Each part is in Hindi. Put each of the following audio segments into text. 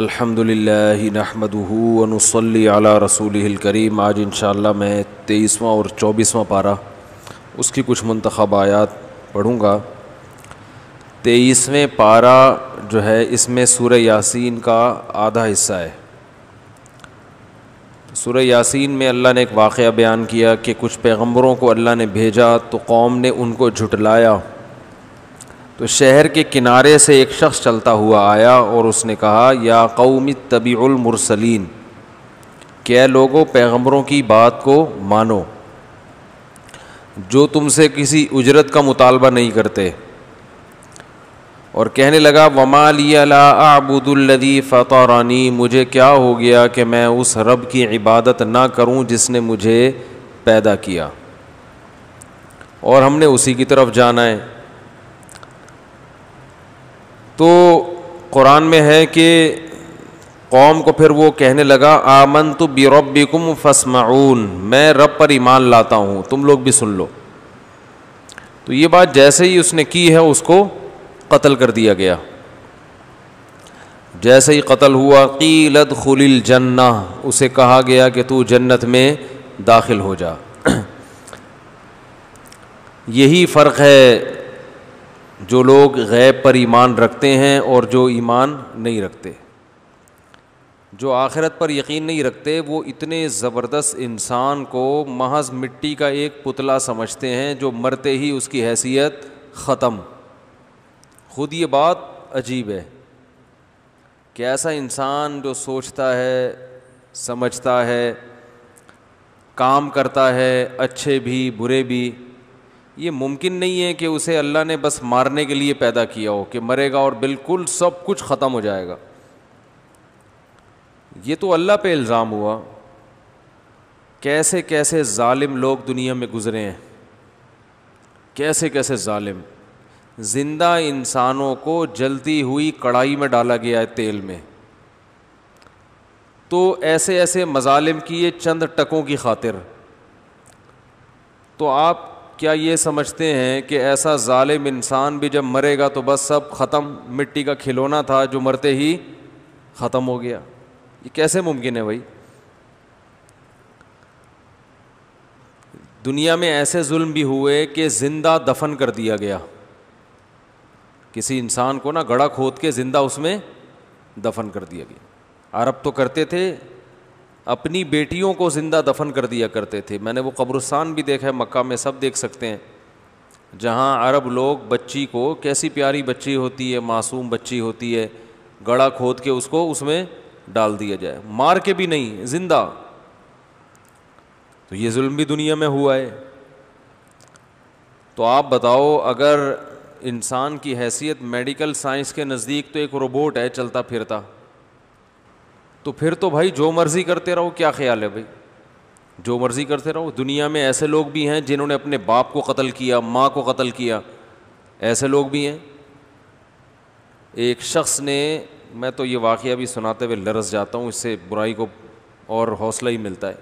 अल्हम्दुलिल्लाह नहमदुहु व नसल्ली अला रसूलिहिल करीम आज इंशाल्लाह मैं तेईसवां और चौबीसवां पारा उसकी कुछ मंतखब आयात पढ़ूँगा तेईसवें पारा जो है इसमें सूर्य यासीन का आधा हिस्सा है सूर्य यासिन में अल्लाह ने एक वाक़ बयान किया कि कुछ पैग़म्बरों को अल्लाह ने भेजा तो कौम ने उनको झुटलाया तो शहर के किनारे से एक शख्स चलता हुआ आया और उसने कहा या कौम तबीमरसलिन क्या लोगों पैगम्बरों की बात को मानो जो तुमसे किसी उजरत का मुतालबा नहीं करते और कहने लगा वमालियाबुदुल्लदी फ़तरानी मुझे क्या हो गया कि मैं उस रब की इबादत ना करूं जिसने मुझे पैदा किया और हमने उसी की तरफ जाना है तो कुरान में है कि कौम को फिर वो कहने लगा आमन तो बिरबिकुम फसमाऊन मैं रब पर ईमान लाता हूँ तुम लोग भी सुन लो तो ये बात जैसे ही उसने की है उसको कत्ल कर दिया गया जैसे ही कत्ल हुआ कीलत खुलिल जन्ना उसे कहा गया कि तू जन्नत में दाखिल हो जा यही फ़र्क है जो लोग गैब पर ईमान रखते हैं और जो ईमान नहीं रखते जो आखिरत पर यकीन नहीं रखते वो इतने ज़बरदस्त इंसान को महज मिट्टी का एक पुतला समझते हैं जो मरते ही उसकी हैसियत ख़त्म खुद ये बात अजीब है कि ऐसा इंसान जो सोचता है समझता है काम करता है अच्छे भी बुरे भी ये मुमकिन नहीं है कि उसे अल्लाह ने बस मारने के लिए पैदा किया हो कि मरेगा और बिल्कुल सब कुछ ख़त्म हो जाएगा ये तो अल्लाह पे इल्ज़ाम हुआ कैसे कैसे ालिम लोग दुनिया में गुज़रे हैं कैसे कैसे ालिम जिंदा इंसानों को जलती हुई कढ़ाई में डाला गया है तेल में तो ऐसे ऐसे मजालिम की ये चंद टकों की खातिर तो आप क्या ये समझते हैं कि ऐसा ालिम इंसान भी जब मरेगा तो बस सब ख़त्म मिट्टी का खिलौना था जो मरते ही ख़त्म हो गया ये कैसे मुमकिन है भाई दुनिया में ऐसे जुल्म भी हुए कि ज़िंदा दफन कर दिया गया किसी इंसान को ना गड़ा खोद के ज़िंदा उसमें दफन कर दिया गया अरब तो करते थे अपनी बेटियों को ज़िंदा दफन कर दिया करते थे मैंने वो कब्रस्तान भी देखा है मक्का में सब देख सकते हैं जहाँ अरब लोग बच्ची को कैसी प्यारी बच्ची होती है मासूम बच्ची होती है गड़ा खोद के उसको उसमें डाल दिया जाए मार के भी नहीं ज़िंदा तो ये जुल्म भी दुनिया में हुआ है तो आप बताओ अगर इंसान की हैसियत मेडिकल साइंस के नज़दीक तो एक रोबोट है चलता फिरता तो फिर तो भाई जो मर्ज़ी करते रहो क्या ख्याल है भाई जो मर्ज़ी करते रहो दुनिया में ऐसे लोग भी हैं जिन्होंने अपने बाप को कत्ल किया माँ को कत्ल किया ऐसे लोग भी हैं एक शख्स ने मैं तो ये वाक़ भी सुनाते हुए लरस जाता हूँ इससे बुराई को और हौसला ही मिलता है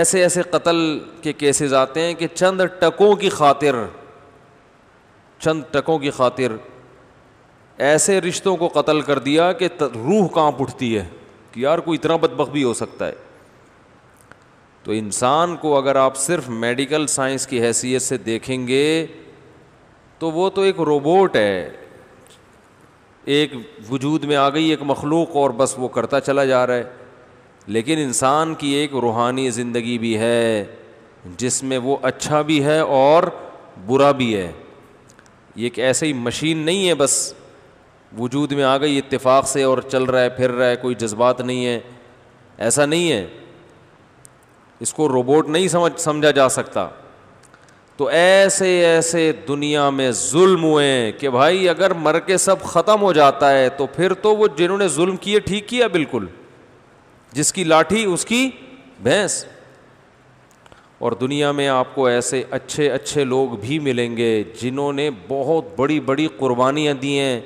ऐसे ऐसे कत्ल के केसेज़ आते हैं कि चंद टकों की खातिर चंद टकों की खातिर ऐसे रिश्तों को कत्ल कर दिया कि रूह कांप उठती है कि यार कोई इतना बदबक भी हो सकता है तो इंसान को अगर आप सिर्फ मेडिकल साइंस की हैसियत से देखेंगे तो वो तो एक रोबोट है एक वजूद में आ गई एक मखलूक और बस वो करता चला जा रहा है लेकिन इंसान की एक रूहानी ज़िंदगी भी है जिसमें वो अच्छा भी है और बुरा भी है ये एक ऐसी मशीन नहीं है बस वजूद में आ गई इतफाक से और चल रहा है फिर रहा है कोई जज्बात नहीं है ऐसा नहीं है इसको रोबोट नहीं समझ समझा जा सकता तो ऐसे ऐसे दुनिया में जुल्म हुए कि भाई अगर मर के सब ख़त्म हो जाता है तो फिर तो वो जिन्होंने जुल्म किए ठीक किया बिल्कुल जिसकी लाठी उसकी भैंस और दुनिया में आपको ऐसे अच्छे अच्छे लोग भी मिलेंगे जिन्होंने बहुत बड़ी बड़ी कुर्बानियाँ दी हैं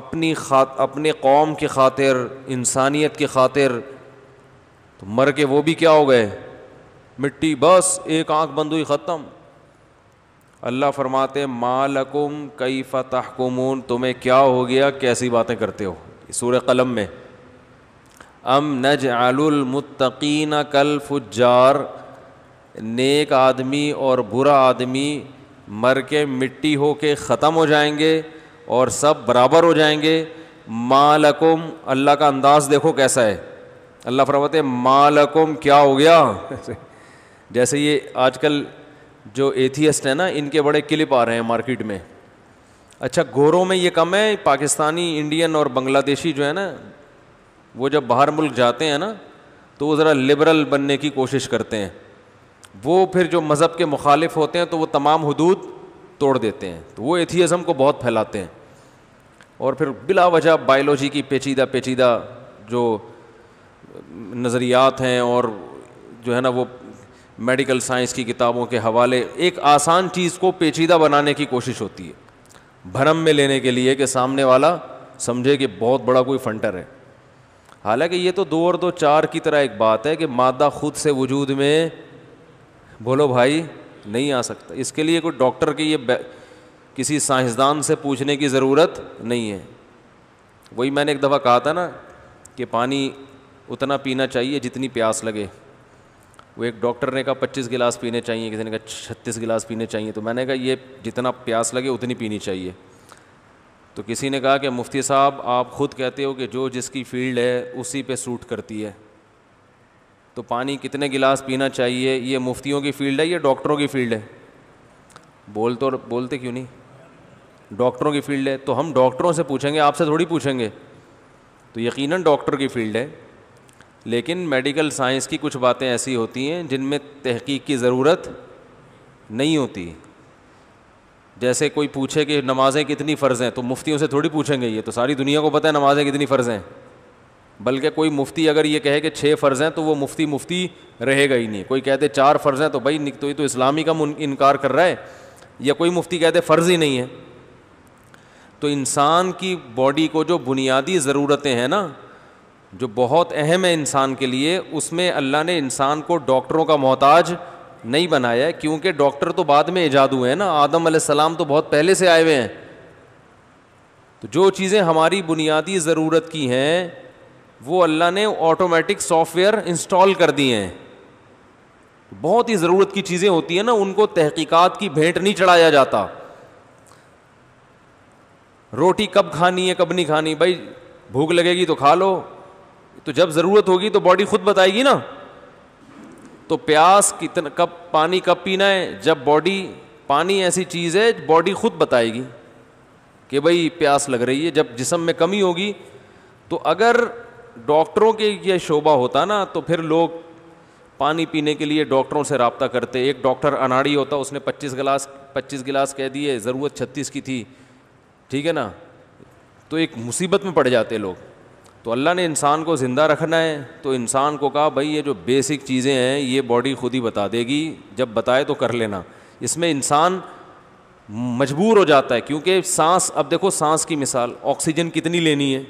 अपनी खा अपने कौम की खातिर इंसानियत की खातिर तो मर के वो भी क्या हो गए मिट्टी बस एक आँख बंद हुई ख़त्म अल्लाह फरमाते मालकुम कई फ़तहकुमून तुम्हें क्या हो गया कैसी बातें करते हो सूर कलम में अम नज आलुलमतकीन कल फुजार नेक आदमी और बुरा आदमी मर के मिट्टी हो के ख़त्म हो जाएंगे और सब बराबर हो जाएंगे मालकुम अल्लाह का अंदाज देखो कैसा है अल्लाह फरमत मालकुम क्या हो गया जैसे ये आजकल जो एथियस्ट हैं ना इनके बड़े क्लिप आ रहे हैं मार्केट में अच्छा गोरों में ये कम है पाकिस्तानी इंडियन और बांग्लादेशी जो है ना वो जब बाहर मुल्क जाते हैं ना तो वो ज़रा लिबरल बनने की कोशिश करते हैं वो फिर जो मज़हब के मुखालिफ होते हैं तो वो तमाम हदूद तोड़ देते हैं तो वो एथिज़म को बहुत फैलाते हैं और फिर बिला वजह बायोलॉजी की पेचीदा पेचीदा जो नज़रियात हैं और जो है ना वो मेडिकल साइंस की किताबों के हवाले एक आसान चीज़ को पेचीदा बनाने की कोशिश होती है भरम में लेने के लिए कि सामने वाला समझे कि बहुत बड़ा कोई फंटर है हालांकि ये तो दो और दो चार की तरह एक बात है कि मादा खुद से वजूद में बोलो भाई नहीं आ सकता इसके लिए कोई डॉक्टर की ये किसी साइंसदान से पूछने की ज़रूरत नहीं है वही मैंने एक दफ़ा कहा था ना कि पानी उतना पीना चाहिए जितनी प्यास लगे वो एक डॉक्टर ने कहा पच्चीस गिलास पीने चाहिए किसी ने कहा छत्तीस गिलास पीने चाहिए तो मैंने कहा ये जितना प्यास लगे उतनी पीनी चाहिए तो किसी ने कहा कि मुफ्ती साहब आप खुद कहते हो कि जो जिसकी फील्ड है उसी पे सूट करती है तो पानी कितने गिलास पीना चाहिए ये मुफ्तियों की फील्ड है ये डॉक्टरों की फील्ड है बोल तो बोलते क्यों नहीं डॉक्टरों की फील्ड है तो हम डॉक्टरों से पूछेंगे आपसे थोड़ी पूछेंगे तो यकीनन डॉक्टर की फील्ड है लेकिन मेडिकल साइंस की कुछ बातें ऐसी होती हैं जिनमें तहकीक की ज़रूरत नहीं होती जैसे कोई पूछे कि नमाज़ें कितनी फ़र्ज़ हैं तो मुफ्तियों से थोड़ी पूछेंगे ये तो सारी दुनिया को पता है नमाज़ें कितनी फ़र्ज़ हैं बल्कि कोई मुफ्ती अगर ये कहे कि छः फ़र्ज़ हैं तो वो मुफ्ती मुफ्ती रहेगा ही नहीं कोई कहते चार फ़र्ज़ हैं तो भाई तो ये तो इस्लामी का इनकार कर रहा है या कोई मुफ्ती कहते फ़र्ज़ ही नहीं है तो इंसान की बॉडी को जो बुनियादी ज़रूरतें हैं ना जो बहुत अहम है इंसान के लिए उसमें अल्लाह ने इंसान को डॉक्टरों का मोहताज नहीं बनाया है क्योंकि डॉक्टर तो बाद में ईजाद हुए हैं ना आदम सलाम तो बहुत पहले से आए हुए हैं तो जो चीज़ें हमारी बुनियादी ज़रूरत की हैं वो अल्लाह ने ऑटोमेटिक सॉफ्टवेयर इंस्टॉल कर दिए हैं बहुत ही ज़रूरत की चीज़ें होती है ना उनको तहकीकात की भेंट नहीं चढ़ाया जाता रोटी कब खानी है कब नहीं खानी भाई भूख लगेगी तो खा लो तो जब ज़रूरत होगी तो बॉडी खुद बताएगी ना तो प्यास कितना कब पानी कब पीना है जब बॉडी पानी ऐसी चीज़ है बॉडी खुद बताएगी कि भाई प्यास लग रही है जब जिसम में कमी होगी तो अगर डॉक्टरों के ये शोभा होता ना तो फिर लोग पानी पीने के लिए डॉक्टरों से रबता करते एक डॉक्टर अनाड़ी होता उसने 25 गिलास 25 गिलास कह दिए ज़रूरत 36 की थी ठीक है ना तो एक मुसीबत में पड़ जाते लोग तो अल्लाह ने इंसान को ज़िंदा रखना है तो इंसान को कहा भाई ये जो बेसिक चीज़ें हैं ये बॉडी खुद ही बता देगी जब बताए तो कर लेना इसमें इंसान मजबूर हो जाता है क्योंकि सांस अब देखो सांस की मिसाल ऑक्सीजन कितनी लेनी है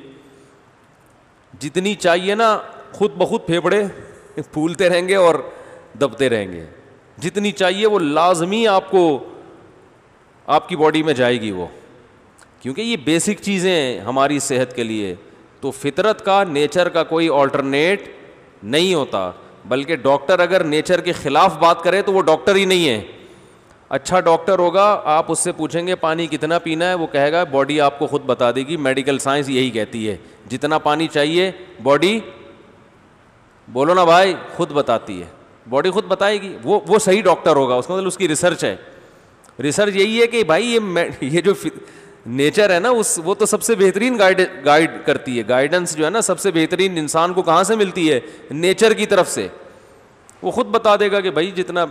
जितनी चाहिए ना खुद ब खुद फेफड़े फूलते रहेंगे और दबते रहेंगे जितनी चाहिए वो लाजमी आपको आपकी बॉडी में जाएगी वो क्योंकि ये बेसिक चीज़ें हमारी सेहत के लिए तो फितरत का नेचर का कोई ऑल्टरनेट नहीं होता बल्कि डॉक्टर अगर नेचर के ख़िलाफ़ बात करे तो वो डॉक्टर ही नहीं है अच्छा डॉक्टर होगा आप उससे पूछेंगे पानी कितना पीना है वो कहेगा बॉडी आपको खुद बता देगी मेडिकल साइंस यही कहती है जितना पानी चाहिए बॉडी बोलो ना भाई खुद बताती है बॉडी खुद बताएगी वो वो सही डॉक्टर होगा उसका मतलब उसकी रिसर्च है रिसर्च यही है कि भाई ये ये जो नेचर है ना उस वो तो सबसे बेहतरीन गाइड गाइड करती है गाइडेंस जो है ना सबसे बेहतरीन इंसान को कहाँ से मिलती है नेचर की तरफ से वो खुद बता देगा कि भाई जितना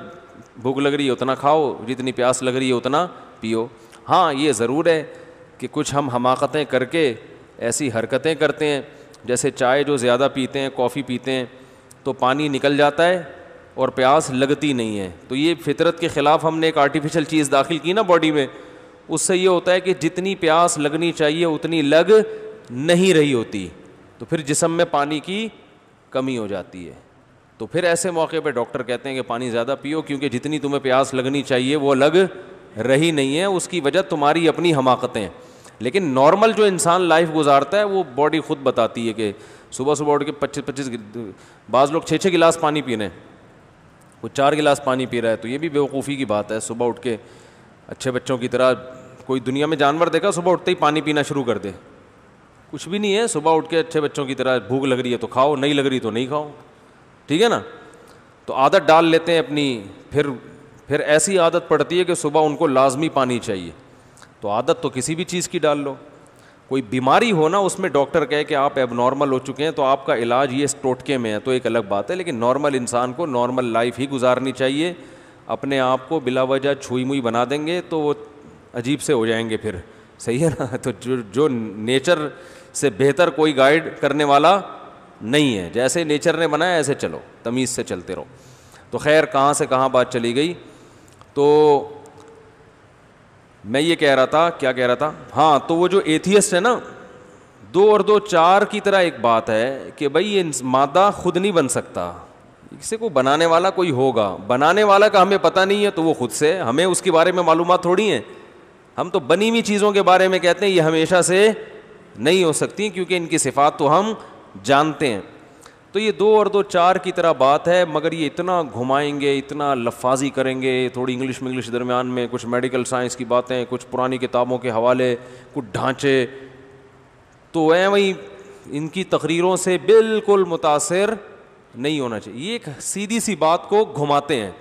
भूख लग रही है उतना खाओ जितनी प्यास लग रही है उतना पियो हाँ ये ज़रूर है कि कुछ हम हमाकतें करके ऐसी हरकतें करते हैं जैसे चाय जो ज़्यादा पीते हैं कॉफ़ी पीते हैं तो पानी निकल जाता है और प्यास लगती नहीं है तो ये फितरत के ख़िलाफ़ हमने एक आर्टिफिशल चीज़ दाखिल की ना बॉडी में उससे ये होता है कि जितनी प्यास लगनी चाहिए उतनी लग नहीं रही होती तो फिर जिसम में पानी की कमी हो जाती है तो फिर ऐसे मौके पे डॉक्टर कहते हैं कि पानी ज़्यादा पियो क्योंकि जितनी तुम्हें प्यास लगनी चाहिए वो लग रही नहीं है उसकी वजह तुम्हारी अपनी हमाकतें हैं लेकिन नॉर्मल जो इंसान लाइफ गुजारता है वो बॉडी खुद बताती है कि सुबह सुबह उठ के पच्चीस पच्चीस बाज़ लोग छः छः गिलास पानी पी रहे हैं वो चार गिलास पानी पी रहा है तो ये भी बेवकूफ़ी की बात है सुबह उठ के अच्छे बच्चों की तरह कोई दुनिया में जानवर देखा सुबह उठते ही पानी पीना शुरू कर दे कुछ भी नहीं है सुबह उठ के अच्छे बच्चों की तरह भूख लग रही है तो खाओ नहीं लग रही तो नहीं खाओ ठीक है ना तो आदत डाल लेते हैं अपनी फिर फिर ऐसी आदत पड़ती है कि सुबह उनको लाजमी पानी चाहिए तो आदत तो किसी भी चीज़ की डाल लो कोई बीमारी हो ना उसमें डॉक्टर कहे कि आप एब नॉर्मल हो चुके हैं तो आपका इलाज ये टोटके में है तो एक अलग बात है लेकिन नॉर्मल इंसान को नॉर्मल लाइफ ही गुजारनी चाहिए अपने आप को बिला वजह छुई मुई बना देंगे तो वो अजीब से हो जाएंगे फिर सही है ना तो जो जो नेचर से बेहतर कोई गाइड करने वाला नहीं है जैसे नेचर ने बनाया ऐसे चलो तमीज़ से चलते रहो तो खैर कहाँ से कहाँ बात चली गई तो मैं ये कह रहा था क्या कह रहा था हाँ तो वो जो एथियस्ट है ना दो और दो चार की तरह एक बात है कि भाई ये मादा खुद नहीं बन सकता इसे को बनाने वाला कोई होगा बनाने वाला का हमें पता नहीं है तो वो खुद से हमें उसके बारे में मालूम थोड़ी हैं हम तो बनी हुई चीज़ों के बारे में कहते हैं ये हमेशा से नहीं हो सकती क्योंकि इनकी सिफात तो हम जानते हैं तो ये दो और दो चार की तरह बात है मगर ये इतना घुमाएंगे इतना लफाजी करेंगे थोड़ी इंग्लिश में इंग्लिश दरमियान में कुछ मेडिकल साइंस की बातें कुछ पुरानी किताबों के हवाले कुछ ढांचे तो वह वहीं इनकी तकरीरों से बिल्कुल मुतासर नहीं होना चाहिए ये एक सीधी सी बात को घुमाते हैं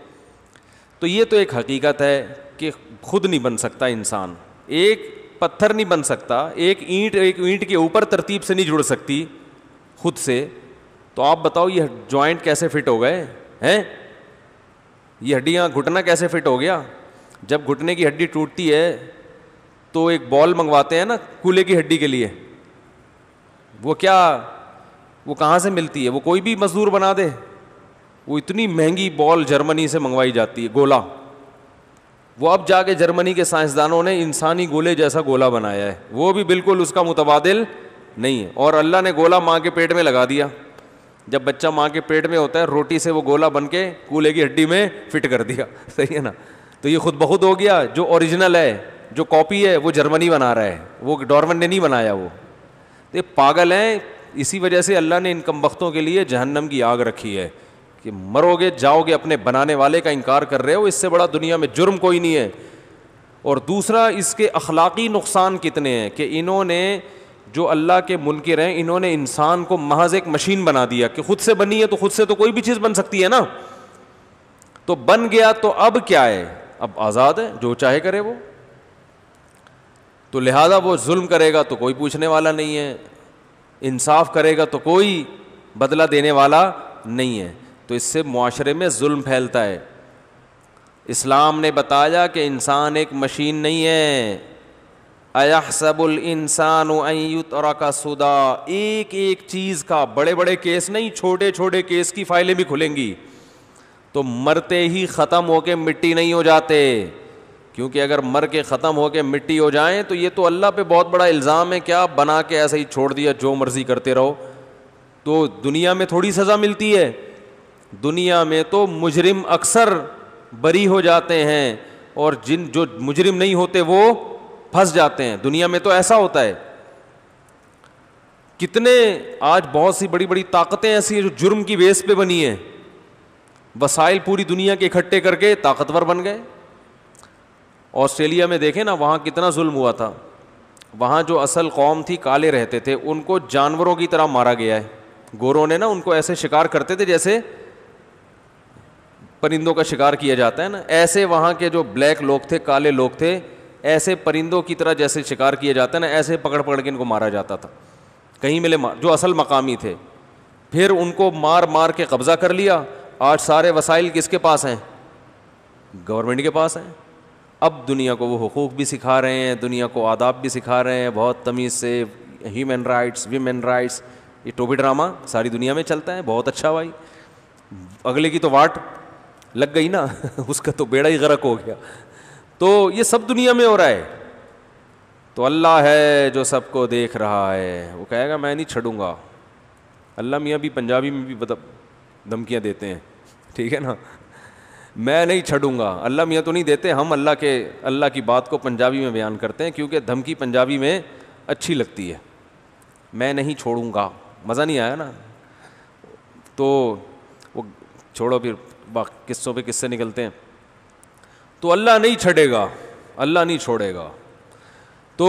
तो ये तो एक हकीकत है कि खुद नहीं बन सकता इंसान एक पत्थर नहीं बन सकता एक ईंट एक ईंट के ऊपर तरतीब से नहीं जुड़ सकती खुद से तो आप बताओ ये जॉइंट कैसे फिट हो गए हैं ये हड्डियाँ घुटना कैसे फिट हो गया जब घुटने की हड्डी टूटती है तो एक बॉल मंगवाते हैं ना कूले की हड्डी के लिए वो क्या वो कहाँ से मिलती है वो कोई भी मजदूर बना दे वो इतनी महंगी बॉल जर्मनी से मंगवाई जाती है गोला वो अब जाके जर्मनी के साइंसदानों ने इंसानी गोले जैसा गोला बनाया है वो भी बिल्कुल उसका मुतबादिल नहीं है और अल्लाह ने गोला माँ के पेट में लगा दिया जब बच्चा माँ के पेट में होता है रोटी से वो गोला बन के कूल्हे की हड्डी में फिट कर दिया सही है ना तो ये खुद बहुत हो गया जो ओरिजिनल है जो कॉपी है वो जर्मनी बना रहा है वो डॉर्मन ने नहीं बनाया वो तो ये पागल हैं इसी वजह से अल्लाह ने इन कम वक्तों के लिए जहन्नम की आग रखी है कि मरोगे जाओगे अपने बनाने वाले का इनकार कर रहे हो इससे बड़ा दुनिया में जुर्म कोई नहीं है और दूसरा इसके अखलाकी नुकसान कितने हैं कि इन्होंने जो अल्लाह के मुनकर हैं इन्होंने इंसान को महज एक मशीन बना दिया कि खुद से बनी है तो खुद से तो कोई भी चीज़ बन सकती है ना तो बन गया तो अब क्या है अब आज़ाद है जो चाहे करे वो तो लिहाजा वो जुल्म करेगा तो कोई पूछने वाला नहीं है इंसाफ करेगा तो कोई बदला देने वाला नहीं है तो इससे माशरे में जुल्म फैलता है इस्लाम ने बताया कि इंसान एक मशीन नहीं है अयसबुल इंसान का सुदा एक एक चीज़ का बड़े बड़े केस नहीं छोटे छोटे केस की फाइलें भी खुलेंगी तो मरते ही ख़त्म होके मिट्टी नहीं हो जाते क्योंकि अगर मर के ख़त्म होके मिट्टी हो जाएं तो ये तो अल्लाह पे बहुत बड़ा इल्ज़ाम है क्या बना के ऐसे ही छोड़ दिया जो मर्ज़ी करते रहो तो दुनिया में थोड़ी सज़ा मिलती है दुनिया में तो मुजरिम अक्सर बरी हो जाते हैं और जिन जो मुजरिम नहीं होते वो फंस जाते हैं दुनिया में तो ऐसा होता है कितने आज बहुत सी बड़ी बड़ी ताकतें ऐसी हैं जो जुर्म की बेस पे बनी हैं वसाइल पूरी दुनिया के इकट्ठे करके ताकतवर बन गए ऑस्ट्रेलिया में देखें ना वहाँ कितना जुल्म हुआ था वहाँ जो असल कौम थी काले रहते थे उनको जानवरों की तरह मारा गया है गोरों ने ना उनको ऐसे शिकार करते थे जैसे परिंदों का शिकार किया जाता है ना ऐसे वहाँ के जो ब्लैक लोग थे काले लोग थे ऐसे परिंदों की तरह जैसे शिकार किए जाते है ना ऐसे पकड़ पकड़ के इनको मारा जाता था कहीं मिले जो असल मकामी थे फिर उनको मार मार के कब्ज़ा कर लिया आज सारे वसाइल किसके पास हैं गवर्नमेंट के पास हैं अब दुनिया को वो हकूक़ भी सिखा रहे हैं दुनिया को आदाब भी सिखा रहे हैं बहुत तमीज़ से ह्यूमन राइट्स वीमेन राइट्स ये टोपी ड्रामा सारी दुनिया में चलता है बहुत अच्छा भाई अगले की तो वाट लग गई ना उसका तो बेड़ा ही गरक हो गया तो ये सब दुनिया में हो रहा है तो अल्लाह है जो सबको देख रहा है वो कहेगा मैं नहीं छड़ूंगा अल्लाह मियाँ भी पंजाबी में भी बता धमकियाँ देते हैं ठीक है ना मैं नहीं छड़ूंगा अल्लाह मियाँ तो नहीं देते हम अल्लाह के अल्लाह की बात को पंजाबी में बयान करते हैं क्योंकि धमकी पंजाबी में अच्छी लगती है मैं नहीं छोड़ूंगा मज़ा नहीं आया ना तो वो छोड़ो फिर किस्सों पर किस्से निकलते हैं तो अल्लाह नहीं छड़ेगा अल्लाह नहीं छोड़ेगा तो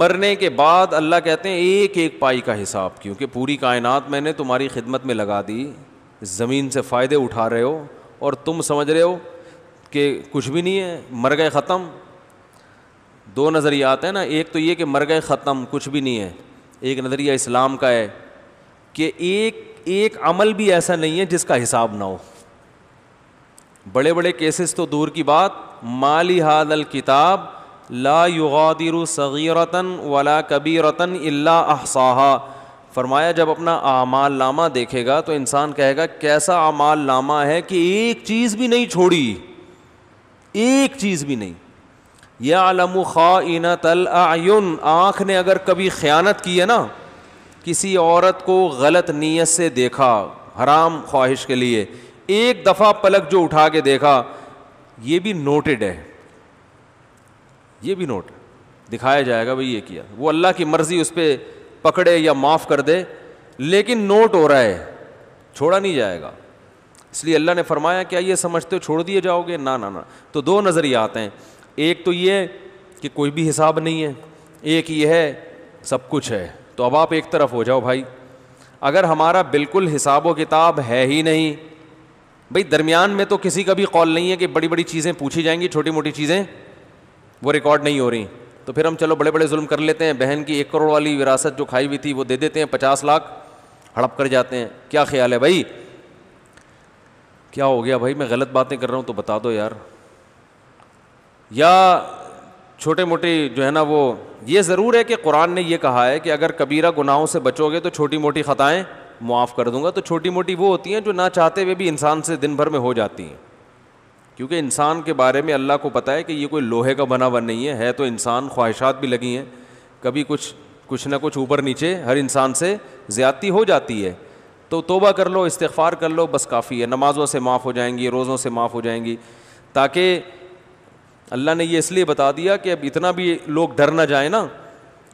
मरने के बाद अल्लाह कहते हैं एक एक पाई का हिसाब क्योंकि पूरी कायनात मैंने तुम्हारी खिदमत में लगा दी ज़मीन से फ़ायदे उठा रहे हो और तुम समझ रहे हो कि कुछ भी नहीं है मर गए ख़त्म दो नज़रियात हैं ना एक तो ये कि मर गए ख़त्म कुछ भी नहीं है एक नज़रिया इस्लाम का है कि एक एक अमल भी ऐसा नहीं है जिसका हिसाब ना हो बड़े बड़े केसेस तो दूर की बात माली हादल किताब ला युगादिर सगीरतन वला कबीरतन इल्ला अहसाहा फरमाया जब अपना आमाल लामा देखेगा तो इंसान कहेगा कैसा आमाल लामा है कि एक चीज़ भी नहीं छोड़ी एक चीज़ भी नहीं यह आलम ख़ाइन तल आयुन आँख ने अगर कभी ख़यानत की है ना किसी औरत को गलत नीयत से देखा हराम ख्वाहिश के लिए एक दफ़ा पलक जो उठा के देखा ये भी नोटेड है ये भी नोट दिखाया जाएगा भाई ये किया वो अल्लाह की मर्ज़ी उस पर पकड़े या माफ़ कर दे लेकिन नोट हो रहा है छोड़ा नहीं जाएगा इसलिए अल्लाह ने फरमाया क्या ये समझते हो छोड़ दिए जाओगे ना ना ना तो दो आते हैं एक तो ये कि कोई भी हिसाब नहीं है एक ये है सब कुछ है तो अब आप एक तरफ हो जाओ भाई अगर हमारा बिल्कुल हिसाब व किताब है ही नहीं भाई दरमियान में तो किसी का भी कॉल नहीं है कि बड़ी बड़ी चीज़ें पूछी जाएंगी छोटी मोटी चीज़ें वो रिकॉर्ड नहीं हो रही तो फिर हम चलो बड़े बड़े जुल्म कर लेते हैं बहन की एक करोड़ वाली विरासत जो खाई हुई थी वो दे देते हैं पचास लाख हड़प कर जाते हैं क्या ख्याल है भाई क्या हो गया भाई मैं गलत बातें कर रहा हूँ तो बता दो यार या छोटे मोटे जो है ना वो ये ज़रूर है कि कुरान ने ये कहा है कि अगर कबीरा गुनाहों से बचोगे तो छोटी मोटी ख़ताएँ मुआफ़ कर दूंगा तो छोटी मोटी वो होती हैं जो ना चाहते हुए भी इंसान से दिन भर में हो जाती हैं क्योंकि इंसान के बारे में अल्लाह को पता है कि ये कोई लोहे का बना हुआ नहीं है है तो इंसान ख्वाहिशात भी लगी हैं कभी कुछ कुछ ना कुछ ऊपर नीचे हर इंसान से ज़्यादती हो जाती है तो तोबा कर लो इस्तफ़ार कर लो बस काफ़ी है नमाज़ों से माफ़ हो जाएंगी रोज़ों से माफ़ हो जाएंगी ताकि अल्लाह ने ये इसलिए बता दिया कि अब इतना भी लोग डर ना जाए ना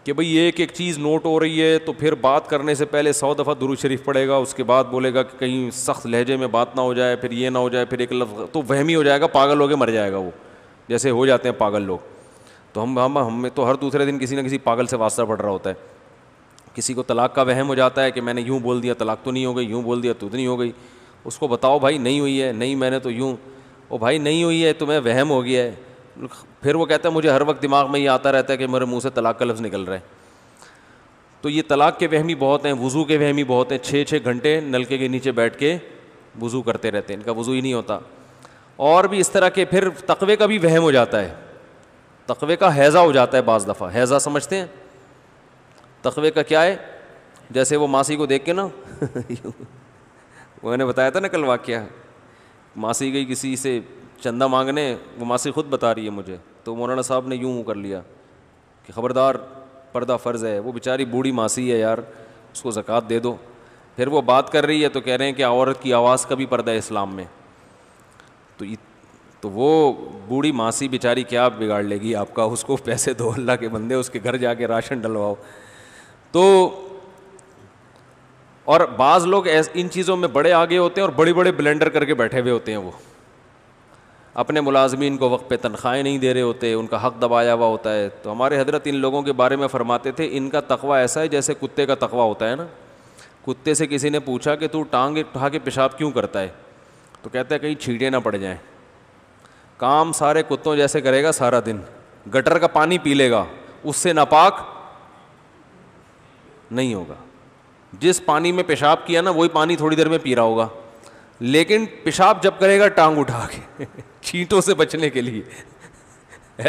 कि भाई एक एक चीज़ नोट हो रही है तो फिर बात करने से पहले सौ दफ़ा दुरू शरीफ पड़ेगा उसके बाद बोलेगा कि कहीं सख्त लहजे में बात ना हो जाए फिर ये ना हो जाए फिर एक लफ्ज़ तो वहमी हो जाएगा पागल होके मर जाएगा वो जैसे हो जाते हैं पागल लोग तो हम हम हमें तो हर दूसरे दिन किसी ना किसी पागल से वास्ता पड़ रहा होता है किसी को तलाक का वहम हो जाता है कि मैंने यूँ बोल दिया तलाक तो नहीं हो गई यूँ बोल दिया तो नहीं हो गई उसको बताओ भाई नहीं हुई है नहीं मैंने तो यूँ ओ भाई नहीं हुई है तुम्हें तो वहम हो गया है फिर वो कहता है मुझे हर वक्त दिमाग में ये आता रहता है कि मेरे मुंह से तलाक का लफ्ज़ निकल रहा है तो ये तलाक के वहमी बहुत हैं वज़ू के वहमी बहुत हैं छः छः घंटे नलके के नीचे बैठ के वज़ू करते रहते हैं इनका वज़ू ही नहीं होता और भी इस तरह के फिर तकवे का भी वहम हो जाता है तकवे का हैज़ा हो जाता है बाज़ दफ़ा हैज़ा समझते हैं तकवे का क्या है जैसे वो मासी को देख के ना मैंने बताया था ना कल वाक्य मासी गई किसी से चंदा मांगने वो मासी खुद बता रही है मुझे तो मौलाना साहब ने यूँ कर लिया कि ख़बरदार पर्दा फ़र्ज है वो बेचारी बूढ़ी मासी है यार उसको ज़क़़त दे दो फिर वो बात कर रही है तो कह रहे हैं कि औरत की आवाज़ का भी पर्दा है इस्लाम में तो तो वो बूढ़ी मासी बेचारी क्या बिगाड़ लेगी आपका उसको पैसे दो अल्लाह के बंदे उसके घर जाके राशन डलवाओ तो और बाज़ लोग इन चीज़ों में बड़े आगे होते हैं और बड़े बड़े ब्लेंडर करके बैठे हुए होते हैं वो अपने मुलाजमीन को वक्त पे तनख्वाहें नहीं दे रहे होते उनका हक दबाया हुआ होता है तो हमारे हजरत इन लोगों के बारे में फ़रमाते थे इनका तकवा ऐसा है जैसे कुत्ते का तकवा होता है ना कुत्ते से किसी ने पूछा कि तू टांग उठा के पेशाब क्यों करता है तो कहता है कहीं छीटे ना पड़ जाएँ काम सारे कुत्तों जैसे करेगा सारा दिन गटर का पानी पी लेगा उससे नापाक नहीं होगा जिस पानी में पेशाब किया ना वही पानी थोड़ी देर में पी रहा होगा लेकिन पेशाब जब करेगा टांग उठा के चीटों से बचने के लिए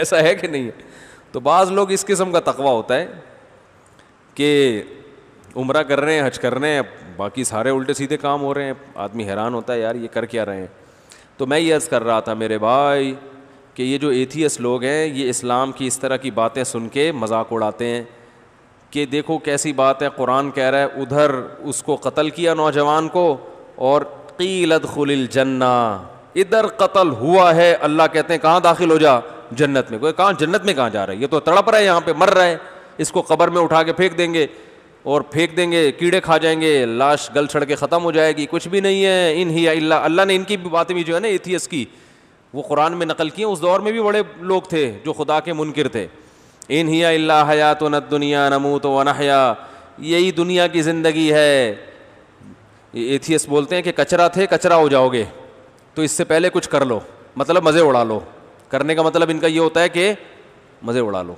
ऐसा है कि नहीं तो बाज़ लोग इस किस्म का तकवा होता है कि उम्र कर रहे हैं हज कर रहे हैं बाकी सारे उल्टे सीधे काम हो रहे हैं आदमी हैरान होता है यार ये कर क्या रहे हैं तो मैं ये अर्ज़ कर रहा था मेरे भाई कि ये जो एथियस लोग हैं ये इस्लाम की इस तरह की बातें सुन के मजाक उड़ाते हैं कि देखो कैसी बात है कुरान कह रहा है उधर उसको कत्ल किया नौजवान को और कीलत खुलिल जन्ना इधर कत्ल हुआ है अल्लाह कहते हैं कहाँ दाखिल हो जा जन्नत में कोई कहाँ जन्नत में कहाँ जा रहा है ये तो तड़प रहा है यहाँ पे मर रहा है इसको कबर में उठा के फेंक देंगे और फेंक देंगे कीड़े खा जाएंगे लाश गल छड़ के ख़त्म हो जाएगी कुछ भी नहीं है इन ही अल्लाह अल्लाह ने इनकी भी बातें भी जो है ना एथियस की वो कुरान में नकल की उस दौर में भी बड़े लोग थे जो खुदा के मुनकर थे इन ही अल्लाह हयात नत दुनिया नमूत वनहया यही दुनिया की ज़िंदगी है ये एथियस बोलते हैं कि कचरा थे कचरा हो जाओगे तो इससे पहले कुछ कर लो मतलब मज़े उड़ा लो करने का मतलब इनका ये होता है कि मज़े उड़ा लो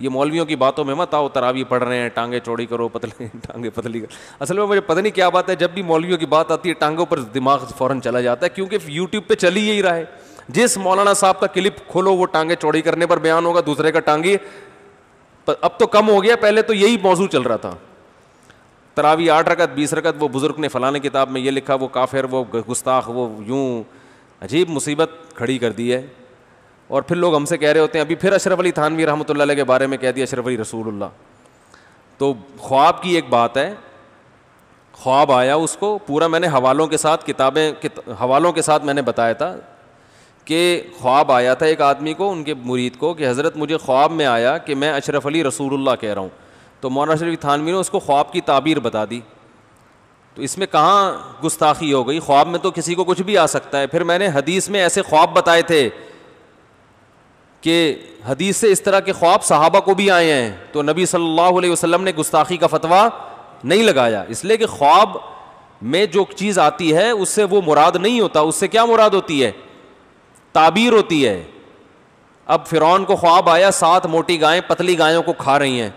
ये मौलवियों की बातों में मत आओ तरावी पढ़ रहे हैं टांगे चौड़ी करो पतली टांगे पतली करो असल में मुझे पता नहीं क्या बात है जब भी मौलवियों की बात आती है टांगों पर दिमाग फ़ौरन चला जाता है क्योंकि यूट्यूब पर चल ही यही रहा है जिस मौलाना साहब का क्लिप खोलो वो टांगे चौड़ी करने पर बयान होगा दूसरे का टांगी अब तो कम हो गया पहले तो यही मौजू चल रहा था तरावी आठ रकत बीस रकत वो बुज़ुर्ग ने फ़लाने किताब में ये लिखा वो काफिर वो गुस्ताख वो यूँ अजीब मुसीबत खड़ी कर दी है और फिर लोग हमसे कह रहे होते हैं अभी फिर अशरफ अली थानवी रहमत के बारे में कह दिया अशरफ अली रसूलुल्लाह तो ख्वाब की एक बात है ख्वाब आया उसको पूरा मैंने हवालों के साथ किताबें हवालों के साथ मैंने बताया था कि ख्वाब आया था एक आदमी को उनके मुरीद को कि हज़रत मुझे ख्वाब में आया कि मैं अशरफ अली रसूलुल्लाह कह रहा हूँ तो मौलाना शरीफ थानवी ने उसको ख्वाब की ताबीर बता दी तो इसमें कहाँ गुस्ताखी हो गई ख्वाब में तो किसी को कुछ भी आ सकता है फिर मैंने हदीस में ऐसे ख्वाब बताए थे कि हदीस से इस तरह के ख्वाब सहाबा को भी आए हैं तो नबी सल्लल्लाहु अलैहि वसल्लम ने गुस्ताखी का फतवा नहीं लगाया इसलिए कि ख्वाब में जो चीज़ आती है उससे वो मुराद नहीं होता उससे क्या मुराद होती है ताबीर होती है अब फ़िरौन को ख्वाब आया सात मोटी गायें पतली गायों को खा रही हैं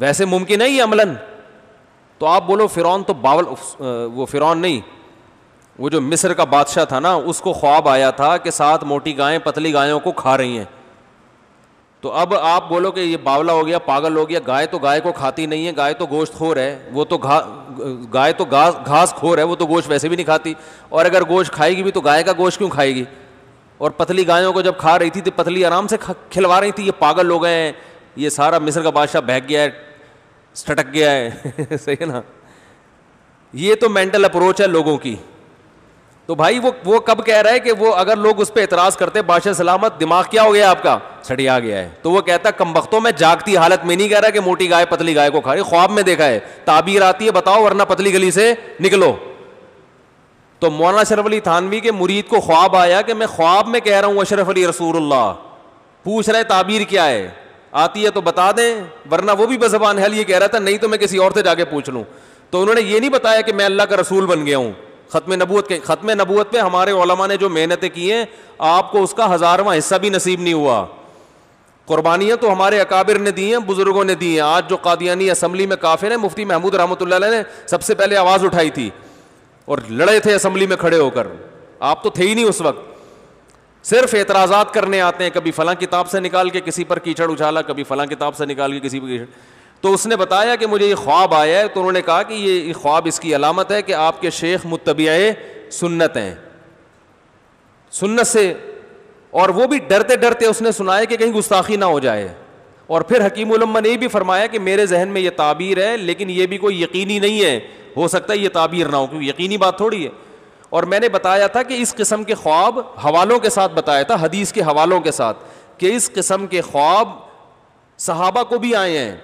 वैसे मुमकिन है ये अमलन तो आप बोलो फिरौन तो बावल वो फिरौन नहीं वो जो मिस्र का बादशाह था ना उसको ख्वाब आया था कि सात मोटी गायें पतली गायों को खा रही हैं तो अब आप बोलो कि ये बावला हो गया पागल हो गया गाय तो गाय को खाती नहीं है गाय तो गोश्त खोर है वो तो घा गाय तो घास घास खोर है वो तो गोश्त वैसे भी नहीं खाती और अगर गोश्त खाएगी भी तो गाय का गोश्त क्यों खाएगी और पतली गायों को जब खा रही थी तो पतली आराम से खिलवा रही थी ये पागल लोग हैं ये सारा मिस्र का बादशाह बहक गया है सटक गया है सही है ना ये तो मेंटल अप्रोच है लोगों की तो भाई वो वो कब कह रहा है कि वो अगर लोग उस पर एतराज करते बादशाह सलामत दिमाग क्या हो गया आपका सटिया गया है तो वो कहता कम वक्तों में जागती हालत में नहीं कह रहा कि मोटी गाय पतली गाय को खा रही ख्वाब में देखा है ताबीर आती है बताओ वरना पतली गली से निकलो तो मौलाना अशरफ अली थानवी के मुरीद को ख्वाब आया कि मैं ख्वाब में कह रहा हूं अशरफ अली रसूल पूछ रहे ताबीर क्या है आती है तो बता दें वरना वो भी बजबान हल ये कह रहा था नहीं तो मैं किसी और से जाके पूछ लूँ तो उन्होंने ये नहीं बताया कि मैं अल्लाह का रसूल बन गया हूँ ख़त्म नबूत के ख़त्म नबूत पे हमारे ओलमा ने जो मेहनतें की हैं आपको उसका हज़ारवा हिस्सा भी नसीब नहीं हुआ कुर्बानियाँ तो हमारे अकाबिर ने दी हैं बुज़ुर्गों ने दी हैं आज जो कादियानी असम्बली में काफिर हैं मुफ्ती महमूद रहमत ने सबसे पहले आवाज़ उठाई थी और लड़े थे असम्बली में खड़े होकर आप तो थे ही नहीं उस वक्त सिर्फ एतराज़ा करने आते हैं कभी फ़लाँ किताब से निकाल के किसी पर कीचड़ उछाला कभी फ़लाँ किताब से निकाल के किसी पर कीचड़ तो उसने बताया कि मुझे ये ख्वाब आया है तो उन्होंने कहा कि ये ख्वाब इसकी अलामत है कि आपके शेख मुतबिया सुन्नत हैं सुन्नत से और वो भी डरते डरते उसने सुनाया कि कहीं गुस्ताखी ना हो जाए और फिर हकीम उलम्मा ने भी फरमाया कि मेरे जहन में यह ताबीर है लेकिन यह भी कोई यकीनी नहीं है हो सकता है ये ताबीर ना हो क्योंकि यकीनी बात थोड़ी है और मैंने बताया था कि इस किस्म के ख्वाब हवालों के साथ बताया था हदीस के हवालों के साथ कि इस किस्म के ख्वाब सहाबा को भी आए हैं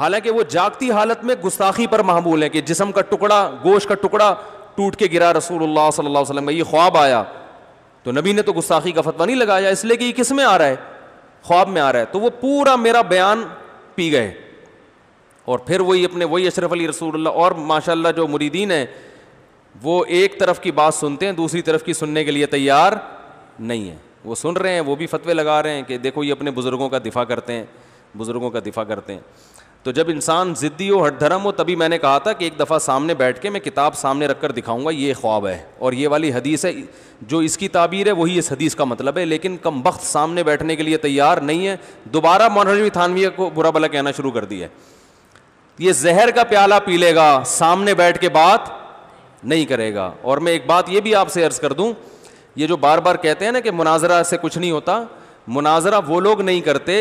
हालांकि वो जागती हालत में गुस्ताखी पर मामूल है कि जिसम का टुकड़ा गोश का टुकड़ा टूट के गिरा रसूल सल्लल्लाहु अलैहि वसल्लम ये ख्वाब आया तो नबी ने तो गुस्ताखी का फतवा नहीं लगाया इसलिए कि किस में आ रहा है ख्वाब में आ रहा है तो वो पूरा मेरा बयान पी गए और फिर वही अपने वही अशरफ अली रसूल और माशाला जो मुरीदीन है वो एक तरफ की बात सुनते हैं दूसरी तरफ की सुनने के लिए तैयार नहीं है वो सुन रहे हैं वो भी फतवे लगा रहे हैं कि देखो ये अपने बुज़ुर्गों का दिफा करते हैं बुज़ुर्गों का दिफा करते हैं तो जब इंसान ज़िद्दी हो हट धर्म हो तभी मैंने कहा था कि एक दफ़ा सामने बैठ के मैं किताब सामने रख कर दिखाऊँगा ये ख्वाब है और ये वाली हदीस है जो इसकी ताबीर है वही इस हदीस का मतलब है लेकिन कम वक्त सामने बैठने के लिए तैयार नहीं है दोबारा मनोरजवी थानवी को बुरा भला कहना शुरू कर दिया ये जहर का प्याला पी लेगा सामने बैठ के बात नहीं करेगा और मैं एक बात ये भी आपसे अर्ज़ कर दूँ ये जो बार बार कहते हैं ना कि मुनाजरा से कुछ नहीं होता मुनाजरा वो लोग नहीं करते